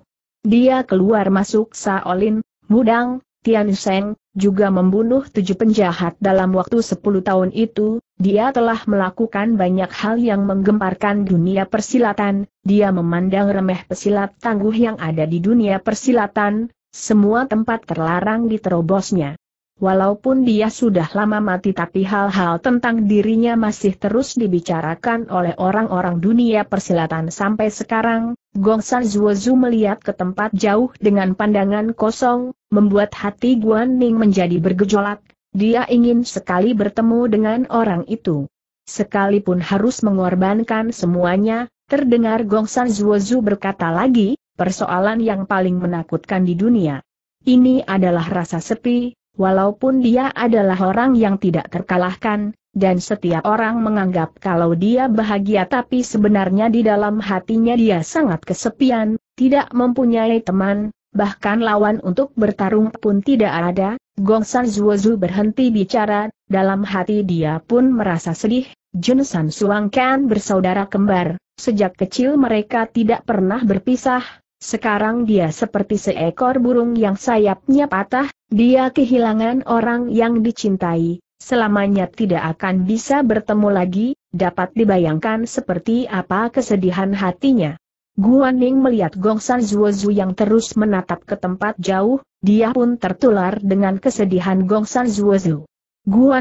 Dia keluar masuk Saolin, Mudang, Tian Sheng, juga membunuh tujuh penjahat dalam waktu 10 tahun itu, dia telah melakukan banyak hal yang menggemparkan dunia persilatan, dia memandang remeh pesilat tangguh yang ada di dunia persilatan, semua tempat terlarang diterobosnya. Walaupun dia sudah lama mati tapi hal-hal tentang dirinya masih terus dibicarakan oleh orang-orang dunia persilatan sampai sekarang, Gong San Zuozu melihat ke tempat jauh dengan pandangan kosong, membuat hati Guan Ning menjadi bergejolak, dia ingin sekali bertemu dengan orang itu. Sekalipun harus mengorbankan semuanya, terdengar Gong San Zuozu berkata lagi, persoalan yang paling menakutkan di dunia. Ini adalah rasa sepi, Walaupun dia adalah orang yang tidak terkalahkan, dan setiap orang menganggap kalau dia bahagia tapi sebenarnya di dalam hatinya dia sangat kesepian, tidak mempunyai teman, bahkan lawan untuk bertarung pun tidak ada, Gong San Zuozu berhenti bicara, dalam hati dia pun merasa sedih, Jun San Suang Kan bersaudara kembar, sejak kecil mereka tidak pernah berpisah, sekarang dia seperti seekor burung yang sayapnya patah, dia kehilangan orang yang dicintai, selamanya tidak akan bisa bertemu lagi, dapat dibayangkan seperti apa kesedihan hatinya. Guan Ning melihat Gongsan Zuozu yang terus menatap ke tempat jauh, dia pun tertular dengan kesedihan Gongsan Zuozu.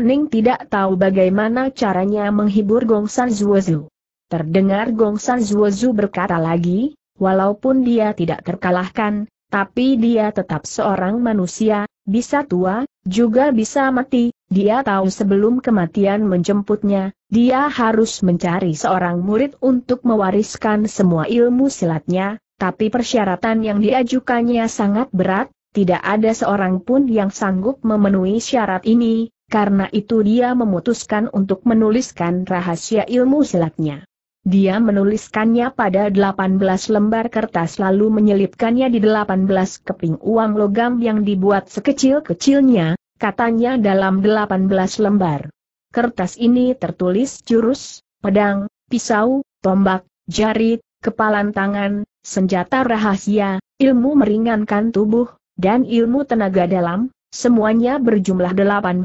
Ning tidak tahu bagaimana caranya menghibur Gongsan Zuozu. Terdengar Gongsan Zuozu berkata lagi, walaupun dia tidak terkalahkan, tapi dia tetap seorang manusia, bisa tua, juga bisa mati, dia tahu sebelum kematian menjemputnya, dia harus mencari seorang murid untuk mewariskan semua ilmu silatnya, tapi persyaratan yang diajukannya sangat berat, tidak ada seorang pun yang sanggup memenuhi syarat ini, karena itu dia memutuskan untuk menuliskan rahasia ilmu silatnya. Dia menuliskannya pada 18 lembar kertas lalu menyelipkannya di 18 keping uang logam yang dibuat sekecil-kecilnya, katanya dalam 18 lembar. Kertas ini tertulis jurus, pedang, pisau, tombak, jari, kepalan tangan, senjata rahasia, ilmu meringankan tubuh, dan ilmu tenaga dalam, semuanya berjumlah 18,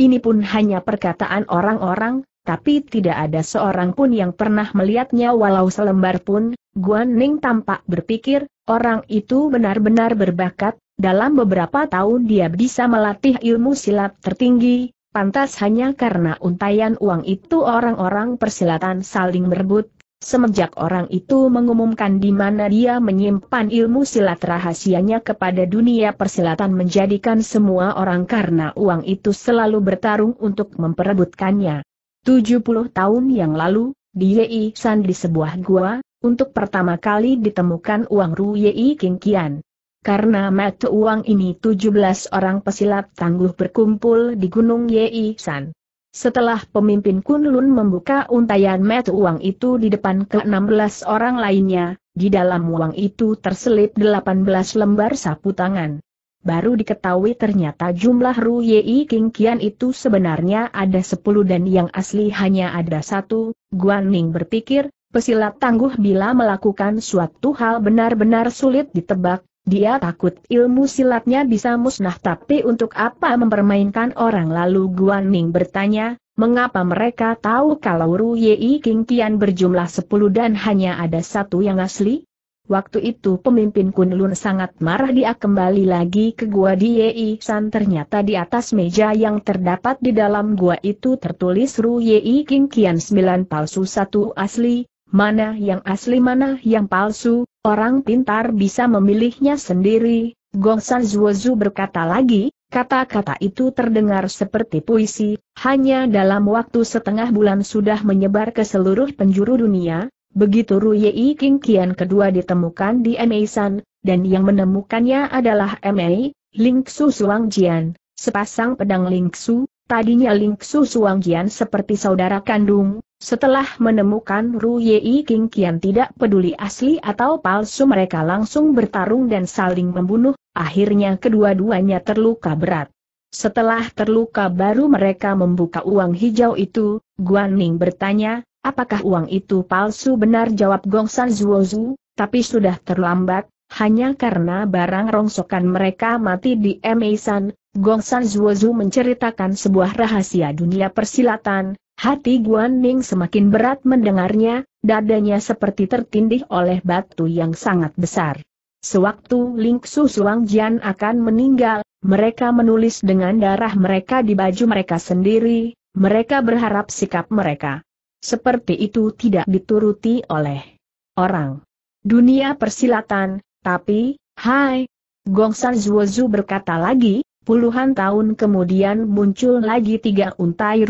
ini pun hanya perkataan orang-orang, tapi tidak ada seorang pun yang pernah melihatnya walau selembar pun, Guan Ning tampak berpikir, orang itu benar-benar berbakat, dalam beberapa tahun dia bisa melatih ilmu silat tertinggi, pantas hanya karena untayan uang itu orang-orang persilatan saling berebut, semenjak orang itu mengumumkan di mana dia menyimpan ilmu silat rahasianya kepada dunia persilatan menjadikan semua orang karena uang itu selalu bertarung untuk memperebutkannya. 70 tahun yang lalu, di Yei San di sebuah gua, untuk pertama kali ditemukan uang Ru Yei King Kian. Karena mata uang ini 17 orang pesilat tangguh berkumpul di Gunung Yei San. Setelah pemimpin Kunlun membuka untayan mata uang itu di depan ke-16 orang lainnya, di dalam uang itu terselip 18 lembar sapu tangan baru diketahui ternyata jumlah Ru Yei King Kian itu sebenarnya ada sepuluh dan yang asli hanya ada satu. Guan Ning berpikir, pesilat tangguh bila melakukan suatu hal benar-benar sulit ditebak, dia takut ilmu silatnya bisa musnah tapi untuk apa mempermainkan orang lalu Guan Ning bertanya, Mengapa mereka tahu kalau Ru Yei King Kian berjumlah sepuluh dan hanya ada satu yang asli? Waktu itu pemimpin Kunlun sangat marah dia kembali lagi ke gua di Yei San ternyata di atas meja yang terdapat di dalam gua itu tertulis Ru Yei King Kian 9 palsu satu asli, mana yang asli mana yang palsu, orang pintar bisa memilihnya sendiri. Gongsan Zuozu berkata lagi, kata-kata itu terdengar seperti puisi, hanya dalam waktu setengah bulan sudah menyebar ke seluruh penjuru dunia, Begitu Yei King Kian kedua ditemukan di Mei San, dan yang menemukannya adalah Xu Lingxu Jian, sepasang pedang Ling Xu, tadinya Ling Lingxu Jian seperti saudara kandung, setelah menemukan Yei King Kian tidak peduli asli atau palsu mereka langsung bertarung dan saling membunuh, akhirnya kedua-duanya terluka berat. Setelah terluka baru mereka membuka uang hijau itu, Guan Ning bertanya, Apakah uang itu palsu benar jawab Gongsan Zuozu, tapi sudah terlambat, hanya karena barang rongsokan mereka mati di Emeisan, Gongsan Zuozu menceritakan sebuah rahasia dunia persilatan, hati Guan Ning semakin berat mendengarnya, dadanya seperti tertindih oleh batu yang sangat besar. Sewaktu Ling Su Suang Jian akan meninggal, mereka menulis dengan darah mereka di baju mereka sendiri, mereka berharap sikap mereka seperti itu tidak dituruti oleh orang dunia persilatan, tapi, hai, Gongsan Zuozu berkata lagi, puluhan tahun kemudian muncul lagi tiga untai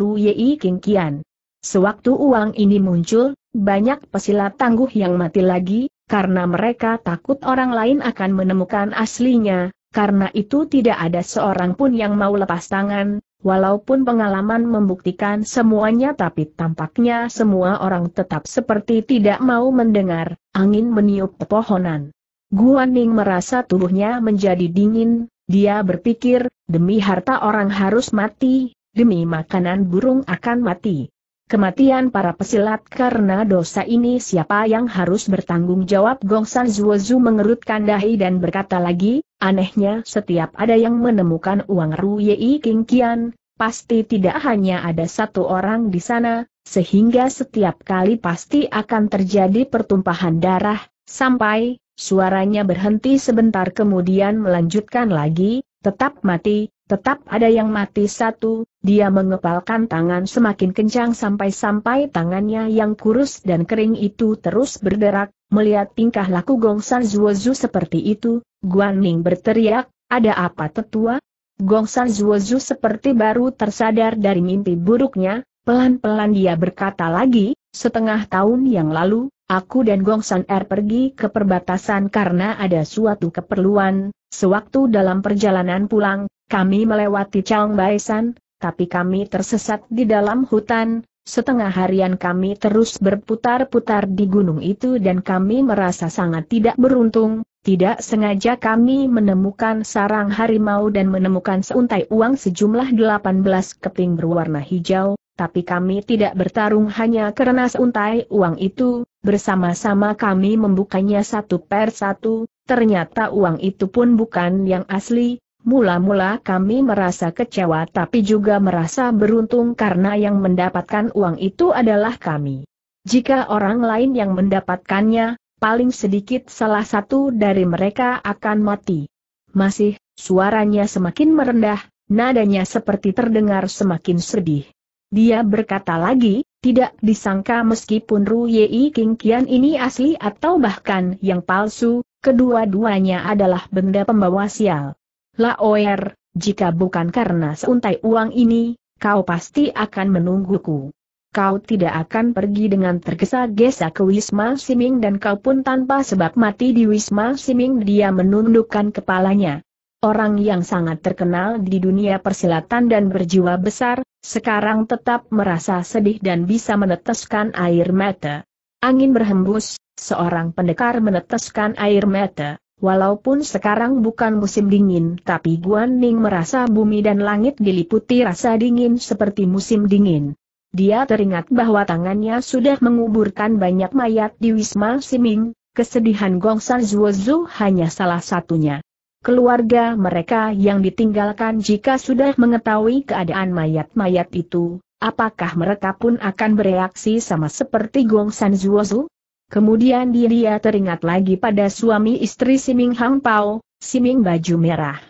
King Kian. Sewaktu uang ini muncul, banyak pesilat tangguh yang mati lagi, karena mereka takut orang lain akan menemukan aslinya, karena itu tidak ada seorang pun yang mau lepas tangan, Walaupun pengalaman membuktikan semuanya tapi tampaknya semua orang tetap seperti tidak mau mendengar, angin meniup pepohonan. Guan Ning merasa tubuhnya menjadi dingin, dia berpikir, demi harta orang harus mati, demi makanan burung akan mati. Kematian para pesilat karena dosa ini siapa yang harus bertanggung jawab Gongsan Zuozu mengerutkan dahi dan berkata lagi, anehnya setiap ada yang menemukan uang Yei King Kian, pasti tidak hanya ada satu orang di sana, sehingga setiap kali pasti akan terjadi pertumpahan darah, sampai, suaranya berhenti sebentar kemudian melanjutkan lagi, tetap mati, Tetap ada yang mati satu, dia mengepalkan tangan semakin kencang sampai-sampai tangannya yang kurus dan kering itu terus berderak, melihat tingkah laku Gong Gongsan Zuozu seperti itu, Guan Ning berteriak, ada apa tetua? Gong Gongsan Zuozu seperti baru tersadar dari mimpi buruknya, pelan-pelan dia berkata lagi, setengah tahun yang lalu, aku dan Gong San Er pergi ke perbatasan karena ada suatu keperluan, Sewaktu dalam perjalanan pulang, kami melewati Chang Baisan, tapi kami tersesat di dalam hutan, setengah harian kami terus berputar-putar di gunung itu dan kami merasa sangat tidak beruntung, tidak sengaja kami menemukan sarang harimau dan menemukan seuntai uang sejumlah 18 keping berwarna hijau, tapi kami tidak bertarung hanya karena seuntai uang itu, bersama-sama kami membukanya satu per satu, Ternyata uang itu pun bukan yang asli, mula-mula kami merasa kecewa tapi juga merasa beruntung karena yang mendapatkan uang itu adalah kami. Jika orang lain yang mendapatkannya, paling sedikit salah satu dari mereka akan mati. Masih, suaranya semakin merendah, nadanya seperti terdengar semakin sedih. Dia berkata lagi, tidak disangka meskipun Ru Yei King Kian ini asli atau bahkan yang palsu, kedua-duanya adalah benda pembawa sial. La Oer, jika bukan karena seuntai uang ini, kau pasti akan menungguku. Kau tidak akan pergi dengan tergesa-gesa ke Wisma Siming dan kau pun tanpa sebab mati di Wisma Siming dia menundukkan kepalanya orang yang sangat terkenal di dunia persilatan dan berjiwa besar, sekarang tetap merasa sedih dan bisa meneteskan air mata. Angin berhembus, seorang pendekar meneteskan air mata. Walaupun sekarang bukan musim dingin tapi Guan Ning merasa bumi dan langit diliputi rasa dingin seperti musim dingin. Dia teringat bahwa tangannya sudah menguburkan banyak mayat di Wisma Siming, kesedihan Gongsan Zuozu hanya salah satunya keluarga mereka yang ditinggalkan jika sudah mengetahui keadaan mayat-mayat itu, apakah mereka pun akan bereaksi sama seperti Gong San Zuozu? Kemudian dia teringat lagi pada suami istri Siming Hang Pao, Siming Baju Merah.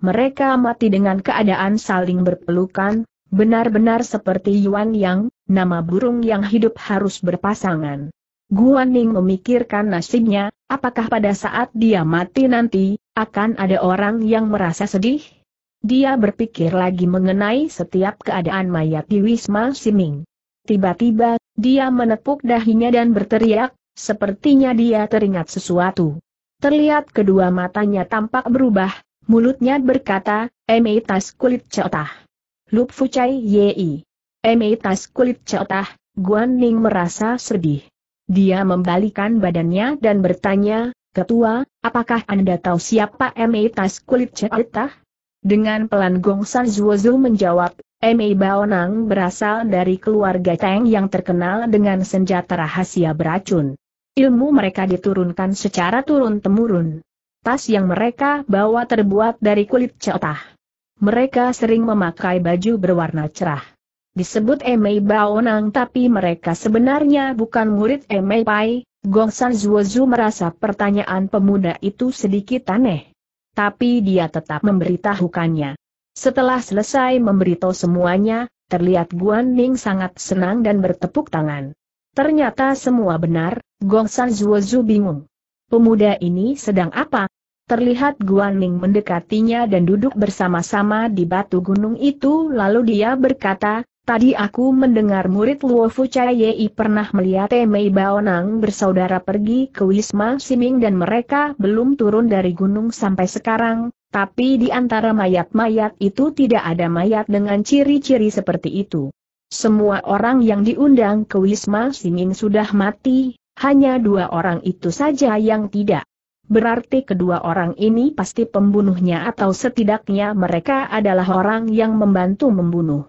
Mereka mati dengan keadaan saling berpelukan, benar-benar seperti Yuan Yang, nama burung yang hidup harus berpasangan. Guan Ning memikirkan nasibnya, apakah pada saat dia mati nanti, akan ada orang yang merasa sedih? Dia berpikir lagi mengenai setiap keadaan mayat di Wisma Siming. Tiba-tiba, dia menepuk dahinya dan berteriak, sepertinya dia teringat sesuatu. Terlihat kedua matanya tampak berubah, mulutnya berkata, tas kulit cotah. Lup Fucai Yei. tas kulit cotah, Guan Ning merasa sedih. Dia membalikan badannya dan bertanya, Ketua, apakah Anda tahu siapa M.A. Tas Kulit cerita? Dengan pelan Gongsan Zuozu menjawab, M.A. Baonang berasal dari keluarga Teng yang terkenal dengan senjata rahasia beracun. Ilmu mereka diturunkan secara turun-temurun. Tas yang mereka bawa terbuat dari kulit cerita. Mereka sering memakai baju berwarna cerah. Disebut Mei Baonang tapi mereka sebenarnya bukan murid Mei Pai, Gongsan Zuozu merasa pertanyaan pemuda itu sedikit aneh. Tapi dia tetap memberitahukannya. Setelah selesai memberitahu semuanya, terlihat Guan Ning sangat senang dan bertepuk tangan. Ternyata semua benar, Gongsan Zuozu bingung. Pemuda ini sedang apa? Terlihat Guan Ning mendekatinya dan duduk bersama-sama di batu gunung itu lalu dia berkata, Tadi aku mendengar murid Luofu Chayei pernah melihat Mei Baonang bersaudara pergi ke Wisma Siming dan mereka belum turun dari gunung sampai sekarang, tapi di antara mayat-mayat itu tidak ada mayat dengan ciri-ciri seperti itu. Semua orang yang diundang ke Wisma Siming sudah mati, hanya dua orang itu saja yang tidak. Berarti kedua orang ini pasti pembunuhnya atau setidaknya mereka adalah orang yang membantu membunuh.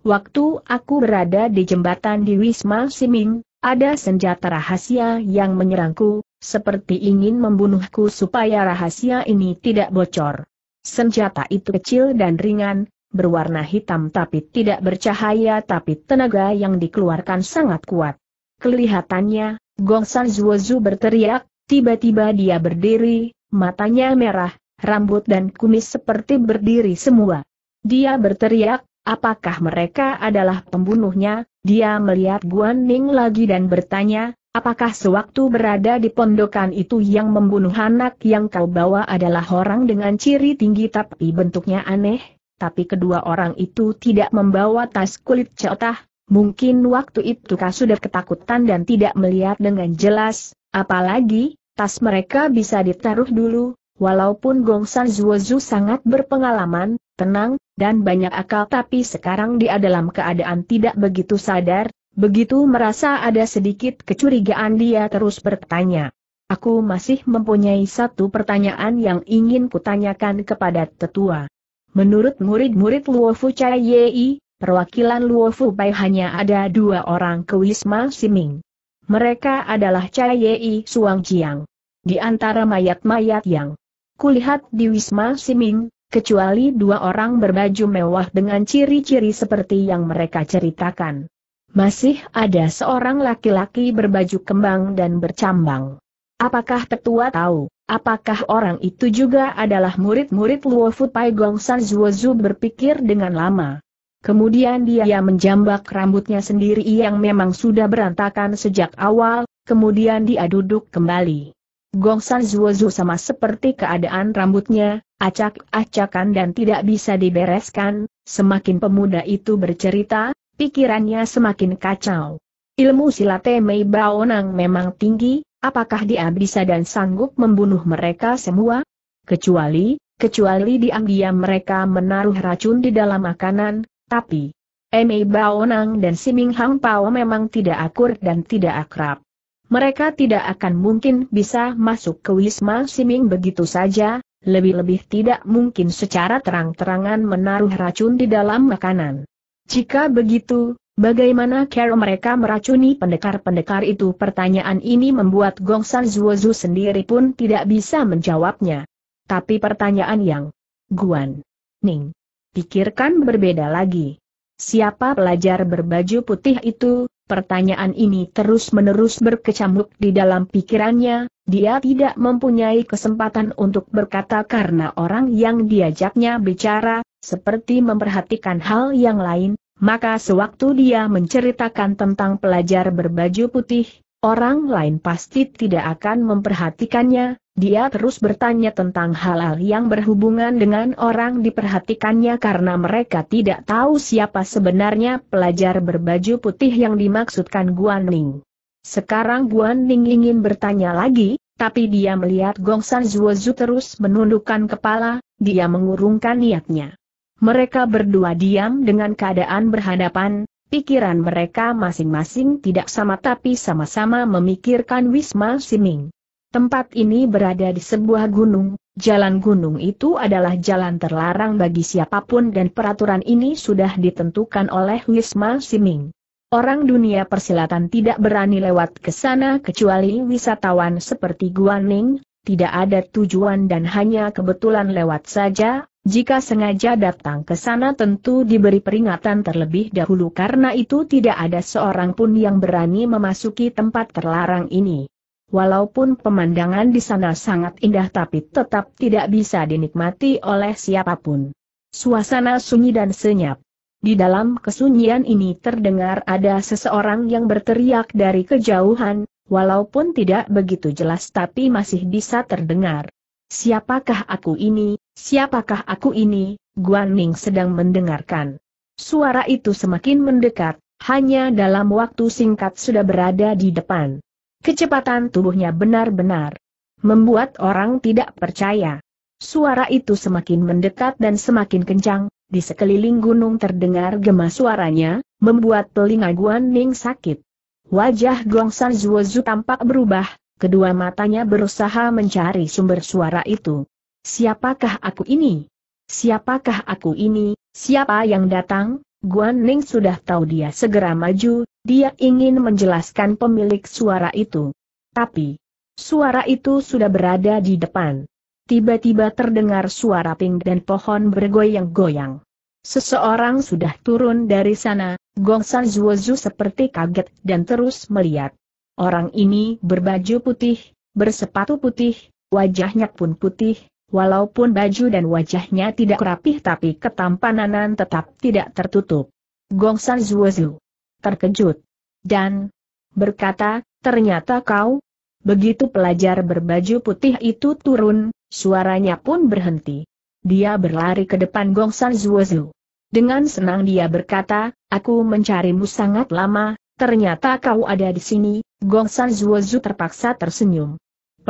Waktu aku berada di jembatan di Wisma Siming, ada senjata rahasia yang menyerangku, seperti ingin membunuhku supaya rahasia ini tidak bocor. Senjata itu kecil dan ringan, berwarna hitam tapi tidak bercahaya tapi tenaga yang dikeluarkan sangat kuat. Kelihatannya, Gongsan Zuozu berteriak, tiba-tiba dia berdiri, matanya merah, rambut dan kumis seperti berdiri semua. Dia berteriak, apakah mereka adalah pembunuhnya, dia melihat Guan Ning lagi dan bertanya, apakah sewaktu berada di pondokan itu yang membunuh anak yang kau bawa adalah orang dengan ciri tinggi tapi bentuknya aneh? Tapi kedua orang itu tidak membawa tas kulit ceotah, mungkin waktu itu kau sudah ketakutan dan tidak melihat dengan jelas, apalagi, tas mereka bisa ditaruh dulu, Walaupun Gongsan Zuozu sangat berpengalaman, tenang, dan banyak akal tapi sekarang dia dalam keadaan tidak begitu sadar, begitu merasa ada sedikit kecurigaan dia terus bertanya. Aku masih mempunyai satu pertanyaan yang ingin kutanyakan kepada tetua. Menurut murid-murid Luofu Chai Yei, perwakilan Luofu Bai hanya ada dua orang ke Wisma Siming. Mereka adalah Chai Yei Suang Jiang. Di antara mayat-mayat yang kulihat di Wisma Siming, kecuali dua orang berbaju mewah dengan ciri-ciri seperti yang mereka ceritakan. Masih ada seorang laki-laki berbaju kembang dan bercambang. Apakah tetua tahu, apakah orang itu juga adalah murid-murid Luofu Pai Gong Gongsan Zuozu berpikir dengan lama. Kemudian dia menjambak rambutnya sendiri yang memang sudah berantakan sejak awal, kemudian dia duduk kembali. Gongsan Zuozu sama seperti keadaan rambutnya, acak-acakan dan tidak bisa dibereskan, semakin pemuda itu bercerita, pikirannya semakin kacau. Ilmu silat Mei Baonang memang tinggi, apakah dia bisa dan sanggup membunuh mereka semua? Kecuali, kecuali diam-diam mereka menaruh racun di dalam makanan, tapi eh, Mei Baonang dan Siming Hang Pao memang tidak akur dan tidak akrab. Mereka tidak akan mungkin bisa masuk ke Wisma Siming begitu saja, lebih-lebih tidak mungkin secara terang-terangan menaruh racun di dalam makanan. Jika begitu, bagaimana cara mereka meracuni pendekar-pendekar itu? Pertanyaan ini membuat Gongsan Zuozu sendiri pun tidak bisa menjawabnya. Tapi pertanyaan yang Guan Ning pikirkan berbeda lagi. Siapa pelajar berbaju putih itu, Pertanyaan ini terus-menerus berkecamuk di dalam pikirannya, dia tidak mempunyai kesempatan untuk berkata karena orang yang diajaknya bicara, seperti memperhatikan hal yang lain, maka sewaktu dia menceritakan tentang pelajar berbaju putih, orang lain pasti tidak akan memperhatikannya, dia terus bertanya tentang hal-hal yang berhubungan dengan orang diperhatikannya karena mereka tidak tahu siapa sebenarnya pelajar berbaju putih yang dimaksudkan Guan Ning. Sekarang Guan Ning ingin bertanya lagi, tapi dia melihat Gongsan Zuozu terus menundukkan kepala, dia mengurungkan niatnya. Mereka berdua diam dengan keadaan berhadapan, pikiran mereka masing-masing tidak sama tapi sama-sama memikirkan Wisma Siming. Tempat ini berada di sebuah gunung, jalan gunung itu adalah jalan terlarang bagi siapapun dan peraturan ini sudah ditentukan oleh Wisma Siming. Orang dunia persilatan tidak berani lewat ke sana kecuali wisatawan seperti Guaning, tidak ada tujuan dan hanya kebetulan lewat saja, jika sengaja datang ke sana tentu diberi peringatan terlebih dahulu karena itu tidak ada seorang pun yang berani memasuki tempat terlarang ini. Walaupun pemandangan di sana sangat indah tapi tetap tidak bisa dinikmati oleh siapapun. Suasana sunyi dan senyap. Di dalam kesunyian ini terdengar ada seseorang yang berteriak dari kejauhan, walaupun tidak begitu jelas tapi masih bisa terdengar. Siapakah aku ini, siapakah aku ini, Guan Ning sedang mendengarkan. Suara itu semakin mendekat, hanya dalam waktu singkat sudah berada di depan. Kecepatan tubuhnya benar-benar membuat orang tidak percaya. Suara itu semakin mendekat dan semakin kencang, di sekeliling gunung terdengar gema suaranya, membuat telinga Guan Ning sakit. Wajah Gong San Zuozu tampak berubah, kedua matanya berusaha mencari sumber suara itu. Siapakah aku ini? Siapakah aku ini? Siapa yang datang? Guan Ning sudah tahu dia segera maju, dia ingin menjelaskan pemilik suara itu. Tapi, suara itu sudah berada di depan. Tiba-tiba terdengar suara ping dan pohon bergoyang-goyang. Seseorang sudah turun dari sana, Gong San Zuozu seperti kaget dan terus melihat. Orang ini berbaju putih, bersepatu putih, wajahnya pun putih, Walaupun baju dan wajahnya tidak rapih tapi ketampananan tetap tidak tertutup. Gongsan Zuozu terkejut dan berkata, ternyata kau, begitu pelajar berbaju putih itu turun, suaranya pun berhenti. Dia berlari ke depan Gongsan Zuozu. Dengan senang dia berkata, aku mencarimu sangat lama, ternyata kau ada di sini, Gongsan Zuozu terpaksa tersenyum.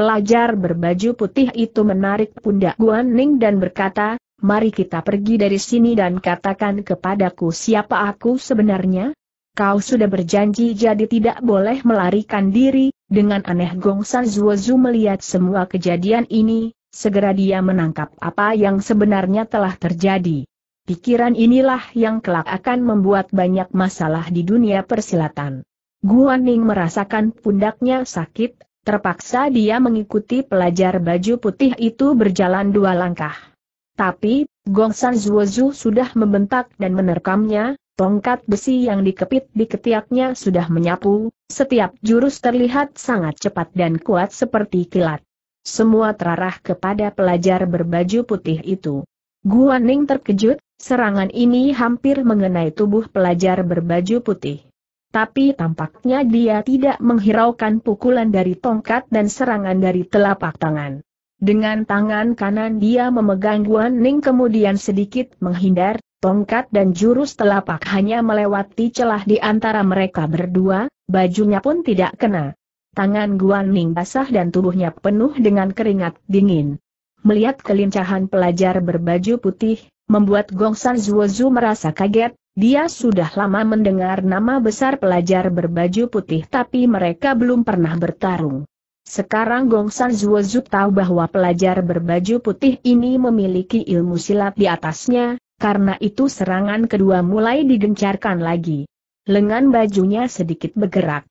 Pelajar berbaju putih itu menarik pundak Guan Ning dan berkata, mari kita pergi dari sini dan katakan kepadaku siapa aku sebenarnya? Kau sudah berjanji jadi tidak boleh melarikan diri, dengan aneh Gong San Zuozu melihat semua kejadian ini, segera dia menangkap apa yang sebenarnya telah terjadi. Pikiran inilah yang kelak akan membuat banyak masalah di dunia persilatan. Guan Ning merasakan pundaknya sakit, Terpaksa dia mengikuti pelajar baju putih itu berjalan dua langkah. Tapi, Gongsan Zuozu sudah membentak dan menerkamnya, tongkat besi yang dikepit di ketiaknya sudah menyapu, setiap jurus terlihat sangat cepat dan kuat seperti kilat. Semua terarah kepada pelajar berbaju putih itu. Guaning terkejut, serangan ini hampir mengenai tubuh pelajar berbaju putih tapi tampaknya dia tidak menghiraukan pukulan dari tongkat dan serangan dari telapak tangan. Dengan tangan kanan dia memegang Guan Ning kemudian sedikit menghindar, tongkat dan jurus telapak hanya melewati celah di antara mereka berdua, bajunya pun tidak kena. Tangan Guan Ning basah dan tubuhnya penuh dengan keringat dingin. Melihat kelincahan pelajar berbaju putih, membuat Gong Gongsan Zuozu merasa kaget, dia sudah lama mendengar nama besar pelajar berbaju putih tapi mereka belum pernah bertarung. Sekarang Gongsan Zuozu tahu bahwa pelajar berbaju putih ini memiliki ilmu silat di atasnya, karena itu serangan kedua mulai digencarkan lagi. Lengan bajunya sedikit bergerak.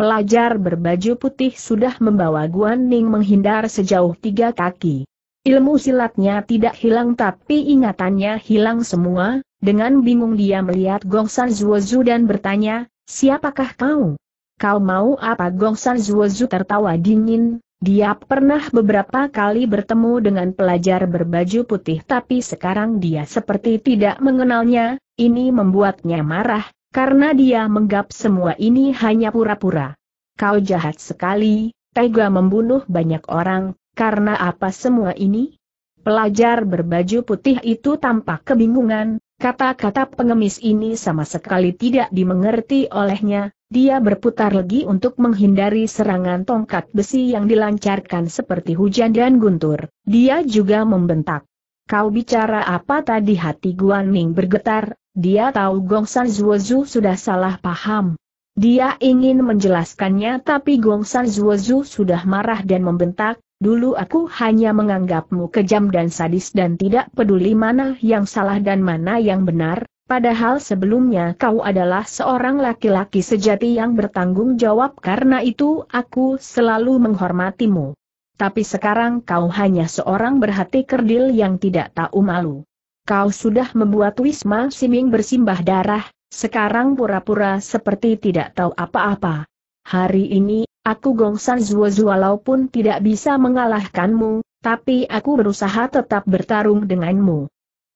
Pelajar berbaju putih sudah membawa Guan Ning menghindar sejauh tiga kaki. Ilmu silatnya tidak hilang tapi ingatannya hilang semua, dengan bingung dia melihat Gongsan Zuozu dan bertanya, siapakah kau? Kau mau apa Gongsan Zuozu tertawa dingin, dia pernah beberapa kali bertemu dengan pelajar berbaju putih tapi sekarang dia seperti tidak mengenalnya, ini membuatnya marah, karena dia menggap semua ini hanya pura-pura. Kau jahat sekali, tega membunuh banyak orang, karena apa semua ini? Pelajar berbaju putih itu tampak kebingungan, Kata-kata pengemis ini sama sekali tidak dimengerti olehnya, dia berputar lagi untuk menghindari serangan tongkat besi yang dilancarkan seperti hujan dan guntur. Dia juga membentak. Kau bicara apa tadi hati Guan Ning bergetar, dia tahu Gong San Zuozu sudah salah paham. Dia ingin menjelaskannya tapi Gong San Zuozu sudah marah dan membentak, Dulu aku hanya menganggapmu kejam dan sadis dan tidak peduli mana yang salah dan mana yang benar, padahal sebelumnya kau adalah seorang laki-laki sejati yang bertanggung jawab karena itu aku selalu menghormatimu. Tapi sekarang kau hanya seorang berhati kerdil yang tidak tahu malu. Kau sudah membuat Wisma Siming bersimbah darah, sekarang pura-pura seperti tidak tahu apa-apa. Hari ini Aku Gongsan Zuozu walaupun tidak bisa mengalahkanmu, tapi aku berusaha tetap bertarung denganmu.